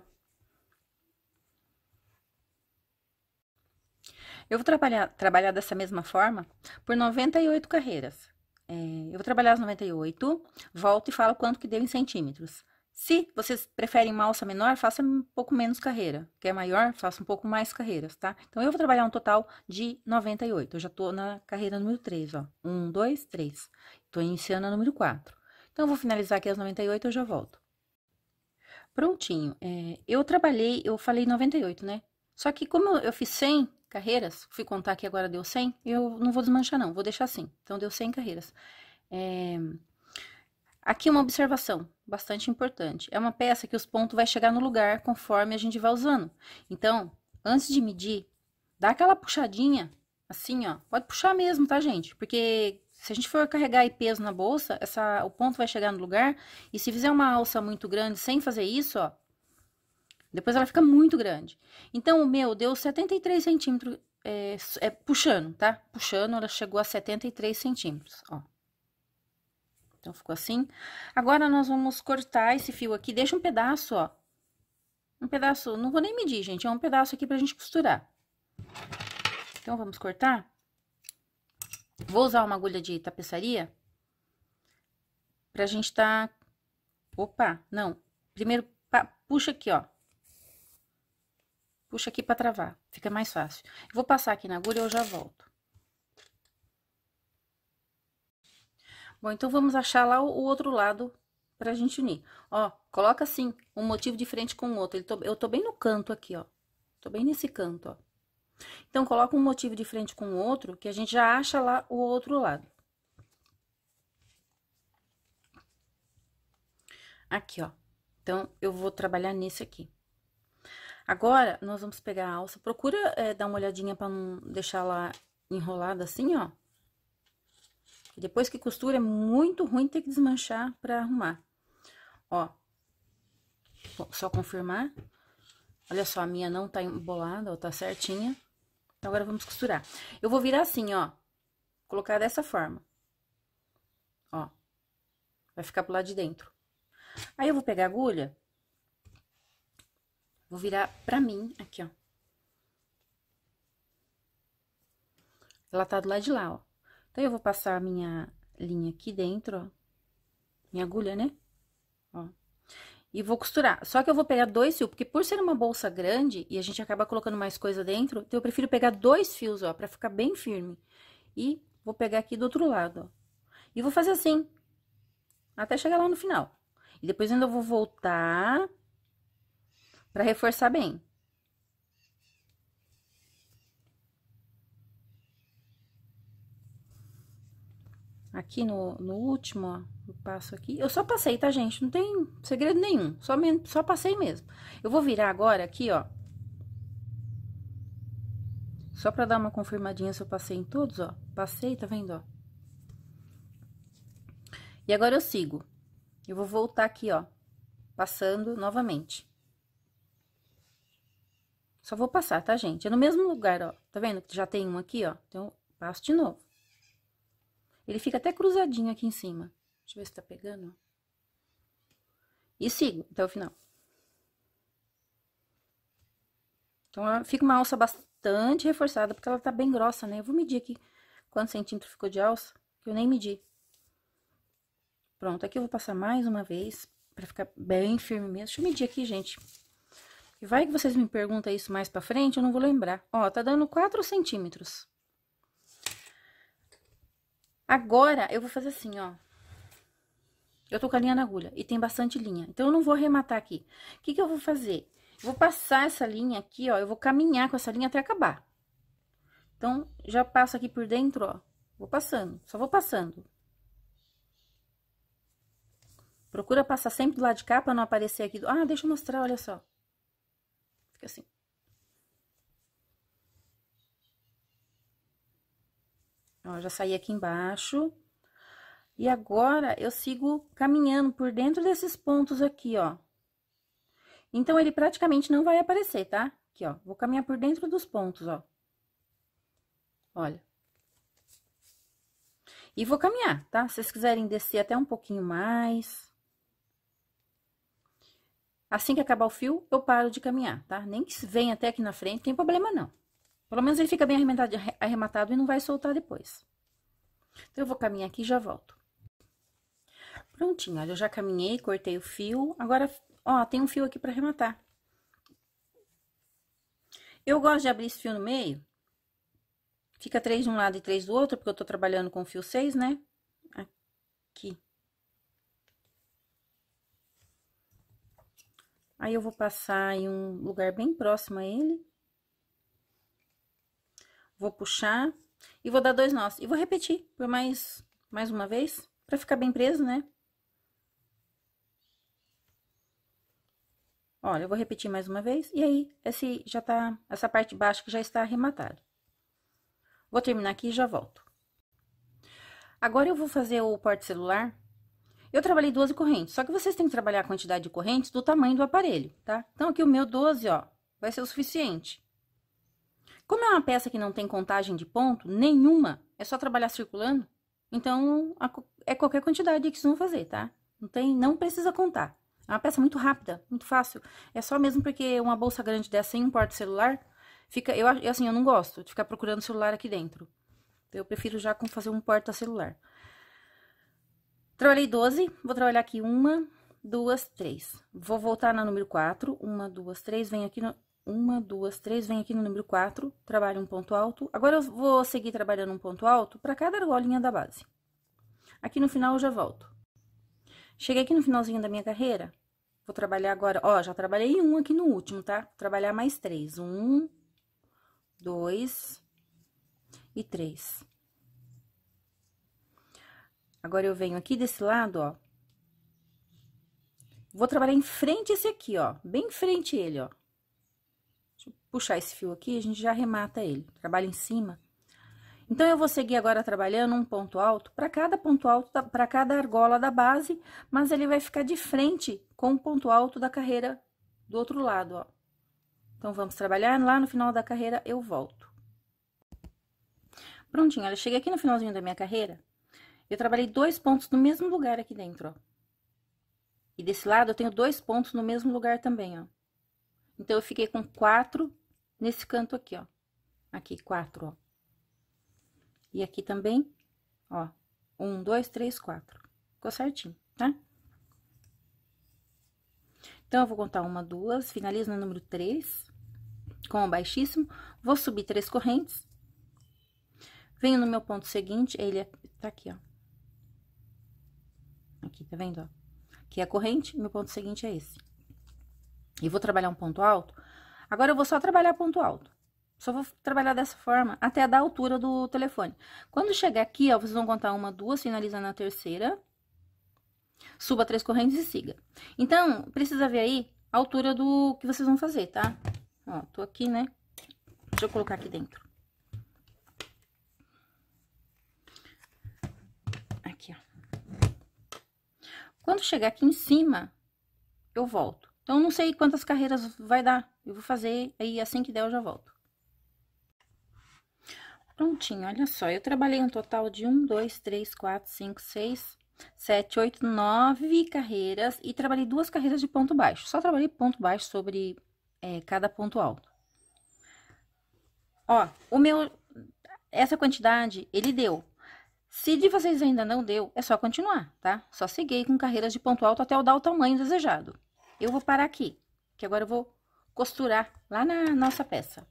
Eu vou trabalhar, trabalhar dessa mesma forma por 98 carreiras. É, eu vou trabalhar as 98, volto e falo quanto que deu em centímetros. Se vocês preferem uma alça menor, faça um pouco menos carreira. Quer maior, faça um pouco mais carreiras, tá? Então, eu vou trabalhar um total de 98. Eu já tô na carreira número 3, ó. 1, 2, 3. Tô iniciando a número 4. Então, eu vou finalizar aqui as 98 e eu já volto. Prontinho. É, eu trabalhei, eu falei 98, né? Só que como eu fiz 100, carreiras, fui contar que agora deu 100, eu não vou desmanchar não, vou deixar assim. Então, deu 100 carreiras. É... Aqui uma observação bastante importante. É uma peça que os pontos vai chegar no lugar conforme a gente vai usando. Então, antes de medir, dá aquela puxadinha, assim, ó. Pode puxar mesmo, tá, gente? Porque se a gente for carregar peso na bolsa, essa, o ponto vai chegar no lugar. E se fizer uma alça muito grande sem fazer isso, ó, depois ela fica muito grande. Então, o meu deu 73 centímetros, é, é, puxando, tá? Puxando, ela chegou a 73 centímetros, ó. Então, ficou assim. Agora, nós vamos cortar esse fio aqui, deixa um pedaço, ó. Um pedaço, não vou nem medir, gente, é um pedaço aqui pra gente costurar. Então, vamos cortar. Vou usar uma agulha de tapeçaria pra gente tá... Opa, não. Primeiro, puxa aqui, ó Puxa aqui para travar, fica mais fácil. vou passar aqui na agulha e eu já volto. Bom, então vamos achar lá o outro lado pra gente unir. Ó, coloca assim, um motivo de frente com o outro. Tô, eu tô bem no canto aqui, ó. Tô bem nesse canto, ó. Então, coloca um motivo de frente com o outro, que a gente já acha lá o outro lado. Aqui, ó. Então, eu vou trabalhar nesse aqui. Agora, nós vamos pegar a alça. Procura é, dar uma olhadinha pra não deixar ela enrolada assim, ó. E depois que costura, é muito ruim ter que desmanchar pra arrumar. Ó. Bom, só confirmar. Olha só, a minha não tá embolada, ó, tá certinha. Então, agora vamos costurar. Eu vou virar assim, ó. Colocar dessa forma. Ó. Vai ficar pro lado de dentro. Aí, eu vou pegar a agulha Vou virar pra mim, aqui, ó. Ela tá do lado de lá, ó. Então, eu vou passar a minha linha aqui dentro, ó. Minha agulha, né? Ó. E vou costurar. Só que eu vou pegar dois fios, porque por ser uma bolsa grande e a gente acaba colocando mais coisa dentro, então eu prefiro pegar dois fios, ó, pra ficar bem firme. E vou pegar aqui do outro lado, ó. E vou fazer assim, até chegar lá no final. E depois ainda vou voltar para reforçar bem. Aqui no, no último, ó, eu passo aqui. Eu só passei, tá, gente? Não tem segredo nenhum, só, só passei mesmo. Eu vou virar agora aqui, ó. Só pra dar uma confirmadinha se eu passei em todos, ó. Passei, tá vendo, ó? E agora eu sigo. Eu vou voltar aqui, ó, passando novamente. Só vou passar, tá, gente? É no mesmo lugar, ó. Tá vendo? Já tem um aqui, ó. Então, passo de novo. Ele fica até cruzadinho aqui em cima. Deixa eu ver se tá pegando. E sigo até o final. Então, fica uma alça bastante reforçada, porque ela tá bem grossa, né? Eu vou medir aqui quantos centímetros ficou de alça, que eu nem medi. Pronto, aqui eu vou passar mais uma vez, pra ficar bem firme mesmo. Deixa eu medir aqui, gente. E vai que vocês me perguntam isso mais pra frente, eu não vou lembrar. Ó, tá dando 4 centímetros. Agora, eu vou fazer assim, ó. Eu tô com a linha na agulha e tem bastante linha. Então, eu não vou arrematar aqui. O que que eu vou fazer? Eu vou passar essa linha aqui, ó. Eu vou caminhar com essa linha até acabar. Então, já passo aqui por dentro, ó. Vou passando, só vou passando. Procura passar sempre do lado de cá pra não aparecer aqui. Do... Ah, deixa eu mostrar, olha só. Fica assim. Ó, já saí aqui embaixo. E agora, eu sigo caminhando por dentro desses pontos aqui, ó. Então, ele praticamente não vai aparecer, tá? Aqui, ó. Vou caminhar por dentro dos pontos, ó. Olha. E vou caminhar, tá? Se vocês quiserem descer até um pouquinho mais. Assim que acabar o fio, eu paro de caminhar, tá? Nem que venha até aqui na frente, tem problema não. Pelo menos ele fica bem arrematado, arrematado e não vai soltar depois. Então, eu vou caminhar aqui e já volto. Prontinho, olha, eu já caminhei, cortei o fio. Agora, ó, tem um fio aqui pra arrematar. Eu gosto de abrir esse fio no meio. Fica três de um lado e três do outro, porque eu tô trabalhando com fio seis, né? Aqui. Aí, eu vou passar em um lugar bem próximo a ele. Vou puxar e vou dar dois nós. E vou repetir por mais, mais uma vez, pra ficar bem preso, né? Olha, eu vou repetir mais uma vez. E aí, esse já tá, essa parte de baixo que já está arrematada. Vou terminar aqui e já volto. Agora, eu vou fazer o porte celular eu trabalhei 12 correntes, só que vocês têm que trabalhar a quantidade de correntes do tamanho do aparelho, tá? Então, aqui o meu 12, ó, vai ser o suficiente. Como é uma peça que não tem contagem de ponto nenhuma, é só trabalhar circulando, então a, é qualquer quantidade que vocês vão fazer, tá? Não, tem, não precisa contar. É uma peça muito rápida, muito fácil. É só mesmo porque uma bolsa grande dessa em um porta-celular, fica. Eu assim, eu não gosto de ficar procurando celular aqui dentro. Eu prefiro já fazer um porta-celular. Trabalhei 12, vou trabalhar aqui uma, duas, três. Vou voltar na número 4, uma, duas, três, vem aqui no... Uma, duas, três, vem aqui no número 4, trabalho um ponto alto. Agora, eu vou seguir trabalhando um ponto alto para cada argolinha da base. Aqui no final, eu já volto. Cheguei aqui no finalzinho da minha carreira, vou trabalhar agora... Ó, já trabalhei um aqui no último, tá? Vou trabalhar mais três. Um, dois e três. Agora, eu venho aqui desse lado, ó. Vou trabalhar em frente esse aqui, ó. Bem em frente ele, ó. Deixa eu puxar esse fio aqui, a gente já remata ele. Trabalha em cima. Então, eu vou seguir agora trabalhando um ponto alto para cada ponto alto, para cada argola da base, mas ele vai ficar de frente com o ponto alto da carreira do outro lado, ó. Então, vamos trabalhar, lá no final da carreira eu volto. Prontinho, olha, cheguei aqui no finalzinho da minha carreira, eu trabalhei dois pontos no mesmo lugar aqui dentro, ó. E desse lado eu tenho dois pontos no mesmo lugar também, ó. Então, eu fiquei com quatro nesse canto aqui, ó. Aqui, quatro, ó. E aqui também, ó. Um, dois, três, quatro. Ficou certinho, tá? Então, eu vou contar uma, duas, finalizo no número três, com o baixíssimo. Vou subir três correntes. Venho no meu ponto seguinte, ele é, tá aqui, ó. Aqui, tá vendo, ó? Aqui é a corrente, meu ponto seguinte é esse. E vou trabalhar um ponto alto. Agora, eu vou só trabalhar ponto alto. Só vou trabalhar dessa forma até da altura do telefone. Quando chegar aqui, ó, vocês vão contar uma, duas, finalizando na terceira. Suba três correntes e siga. Então, precisa ver aí a altura do que vocês vão fazer, tá? Ó, tô aqui, né? Deixa eu colocar aqui dentro. Quando chegar aqui em cima, eu volto. Então, não sei quantas carreiras vai dar. Eu vou fazer aí assim que der eu já volto. Prontinho, olha só. Eu trabalhei um total de um, dois, três, quatro, cinco, seis, sete, oito, nove carreiras. E trabalhei duas carreiras de ponto baixo. Só trabalhei ponto baixo sobre é, cada ponto alto. Ó, o meu... Essa quantidade, ele deu se de vocês ainda não deu, é só continuar, tá? Só seguir com carreiras de ponto alto até eu dar o tamanho desejado. Eu vou parar aqui, que agora eu vou costurar lá na nossa peça.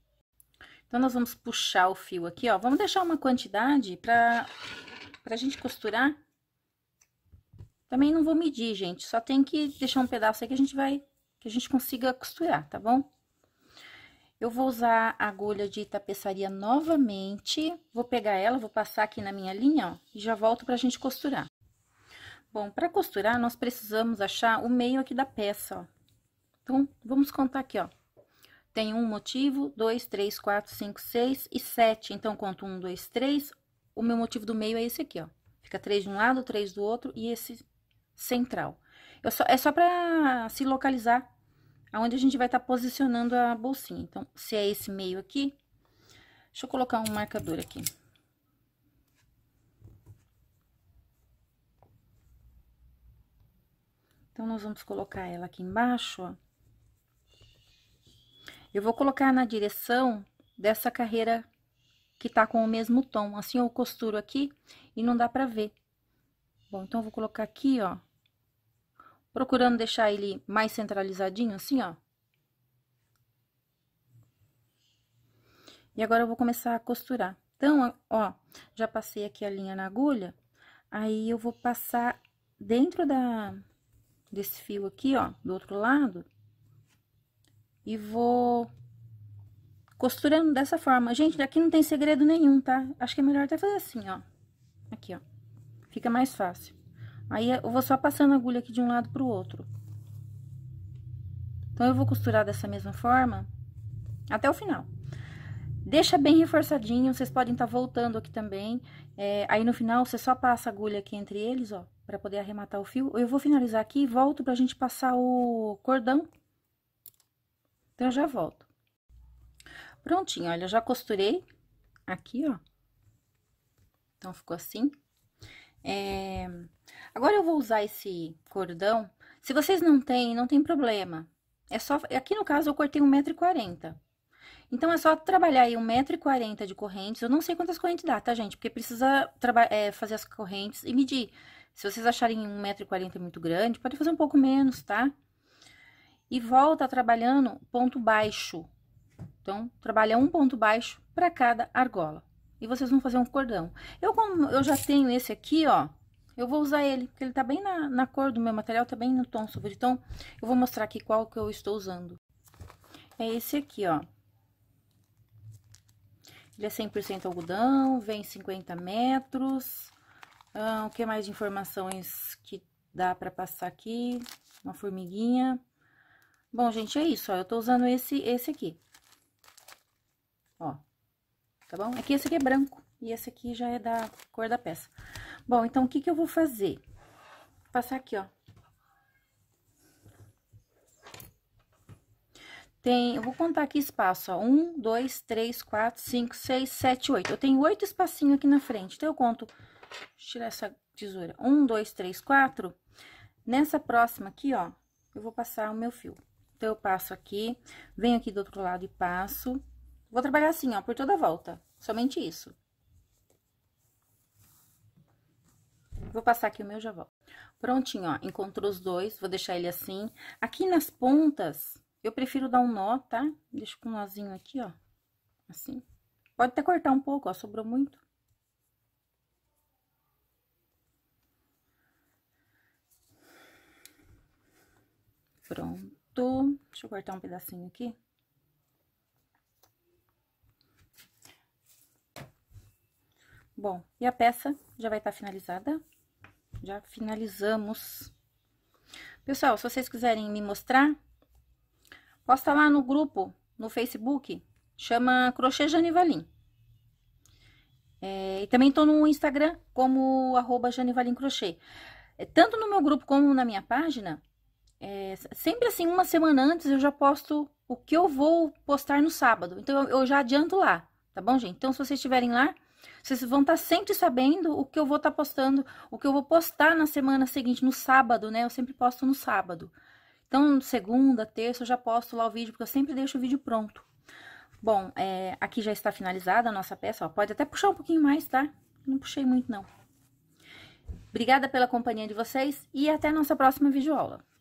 Então, nós vamos puxar o fio aqui, ó. Vamos deixar uma quantidade pra, pra gente costurar. Também não vou medir, gente. Só tem que deixar um pedaço aí que a gente vai... Que a gente consiga costurar, tá bom? Eu vou usar a agulha de tapeçaria novamente, vou pegar ela, vou passar aqui na minha linha, ó, e já volto pra gente costurar. Bom, para costurar, nós precisamos achar o meio aqui da peça, ó. Então, vamos contar aqui, ó. Tem um motivo, dois, três, quatro, cinco, seis e sete. Então, conto um, dois, três. O meu motivo do meio é esse aqui, ó. Fica três de um lado, três do outro e esse central. Só, é só para se localizar aonde a gente vai estar tá posicionando a bolsinha. Então, se é esse meio aqui, deixa eu colocar um marcador aqui. Então, nós vamos colocar ela aqui embaixo, ó. Eu vou colocar na direção dessa carreira que tá com o mesmo tom. Assim, eu costuro aqui e não dá pra ver. Bom, então, eu vou colocar aqui, ó, procurando deixar ele mais centralizadinho, assim, ó. E agora, eu vou começar a costurar. Então, ó, já passei aqui a linha na agulha, aí eu vou passar dentro da, desse fio aqui, ó, do outro lado, e vou costurando dessa forma. Gente, aqui não tem segredo nenhum, tá? Acho que é melhor até fazer assim, ó. Aqui, ó. Fica mais fácil. Aí, eu vou só passando a agulha aqui de um lado pro outro. Então, eu vou costurar dessa mesma forma até o final. Deixa bem reforçadinho, vocês podem estar tá voltando aqui também. É, aí, no final, você só passa a agulha aqui entre eles, ó, pra poder arrematar o fio. Eu vou finalizar aqui e volto pra gente passar o cordão. Então, eu já volto. Prontinho, olha, eu já costurei aqui, ó. Então, ficou assim. É... Agora eu vou usar esse cordão. Se vocês não têm, não tem problema. É só, aqui no caso eu cortei 1,40m. Então, é só trabalhar aí 1,40m de correntes. Eu não sei quantas correntes dá, tá, gente? Porque precisa é, fazer as correntes e medir. Se vocês acharem 1,40m muito grande, pode fazer um pouco menos, tá? E volta trabalhando ponto baixo. Então, trabalha um ponto baixo para cada argola. E vocês vão fazer um cordão. Eu, como eu já tenho esse aqui, ó, eu vou usar ele, porque ele tá bem na, na cor do meu material, tá bem no tom sobre tom. Eu vou mostrar aqui qual que eu estou usando. É esse aqui, ó. Ele é 100% algodão, vem 50 metros. Ah, o que mais de informações que dá pra passar aqui? Uma formiguinha. Bom, gente, é isso, ó. Eu tô usando esse, esse aqui. Ó, tá bom? Aqui é esse aqui é branco e esse aqui já é da cor da peça. Bom, então, o que que eu vou fazer? Vou passar aqui, ó. Tem, eu vou contar aqui espaço, ó. Um, dois, três, quatro, cinco, seis, sete, oito. Eu tenho oito espacinhos aqui na frente. Então, eu conto... Deixa eu tirar essa tesoura. Um, dois, três, quatro. Nessa próxima aqui, ó, eu vou passar o meu fio. Então, eu passo aqui, venho aqui do outro lado e passo. Vou trabalhar assim, ó, por toda a volta. Somente isso. Vou passar aqui o meu já volto. Prontinho, ó, encontrou os dois, vou deixar ele assim. Aqui nas pontas, eu prefiro dar um nó, tá? Deixa com um nozinho aqui, ó, assim. Pode até cortar um pouco, ó, sobrou muito. Pronto. Deixa eu cortar um pedacinho aqui. Bom, e a peça já vai estar tá finalizada já finalizamos. Pessoal, se vocês quiserem me mostrar, posta lá no grupo, no Facebook, chama Crochê Janivalim. É, e também estou no Instagram como arroba Janivalim Crochê. É, tanto no meu grupo como na minha página, é, sempre assim, uma semana antes eu já posto o que eu vou postar no sábado. Então, eu, eu já adianto lá, tá bom, gente? Então, se vocês estiverem lá, vocês vão estar tá sempre sabendo o que eu vou estar tá postando, o que eu vou postar na semana seguinte, no sábado, né? Eu sempre posto no sábado. Então, segunda, terça, eu já posto lá o vídeo, porque eu sempre deixo o vídeo pronto. Bom, é, aqui já está finalizada a nossa peça, ó. Pode até puxar um pouquinho mais, tá? Não puxei muito, não. Obrigada pela companhia de vocês e até a nossa próxima videoaula.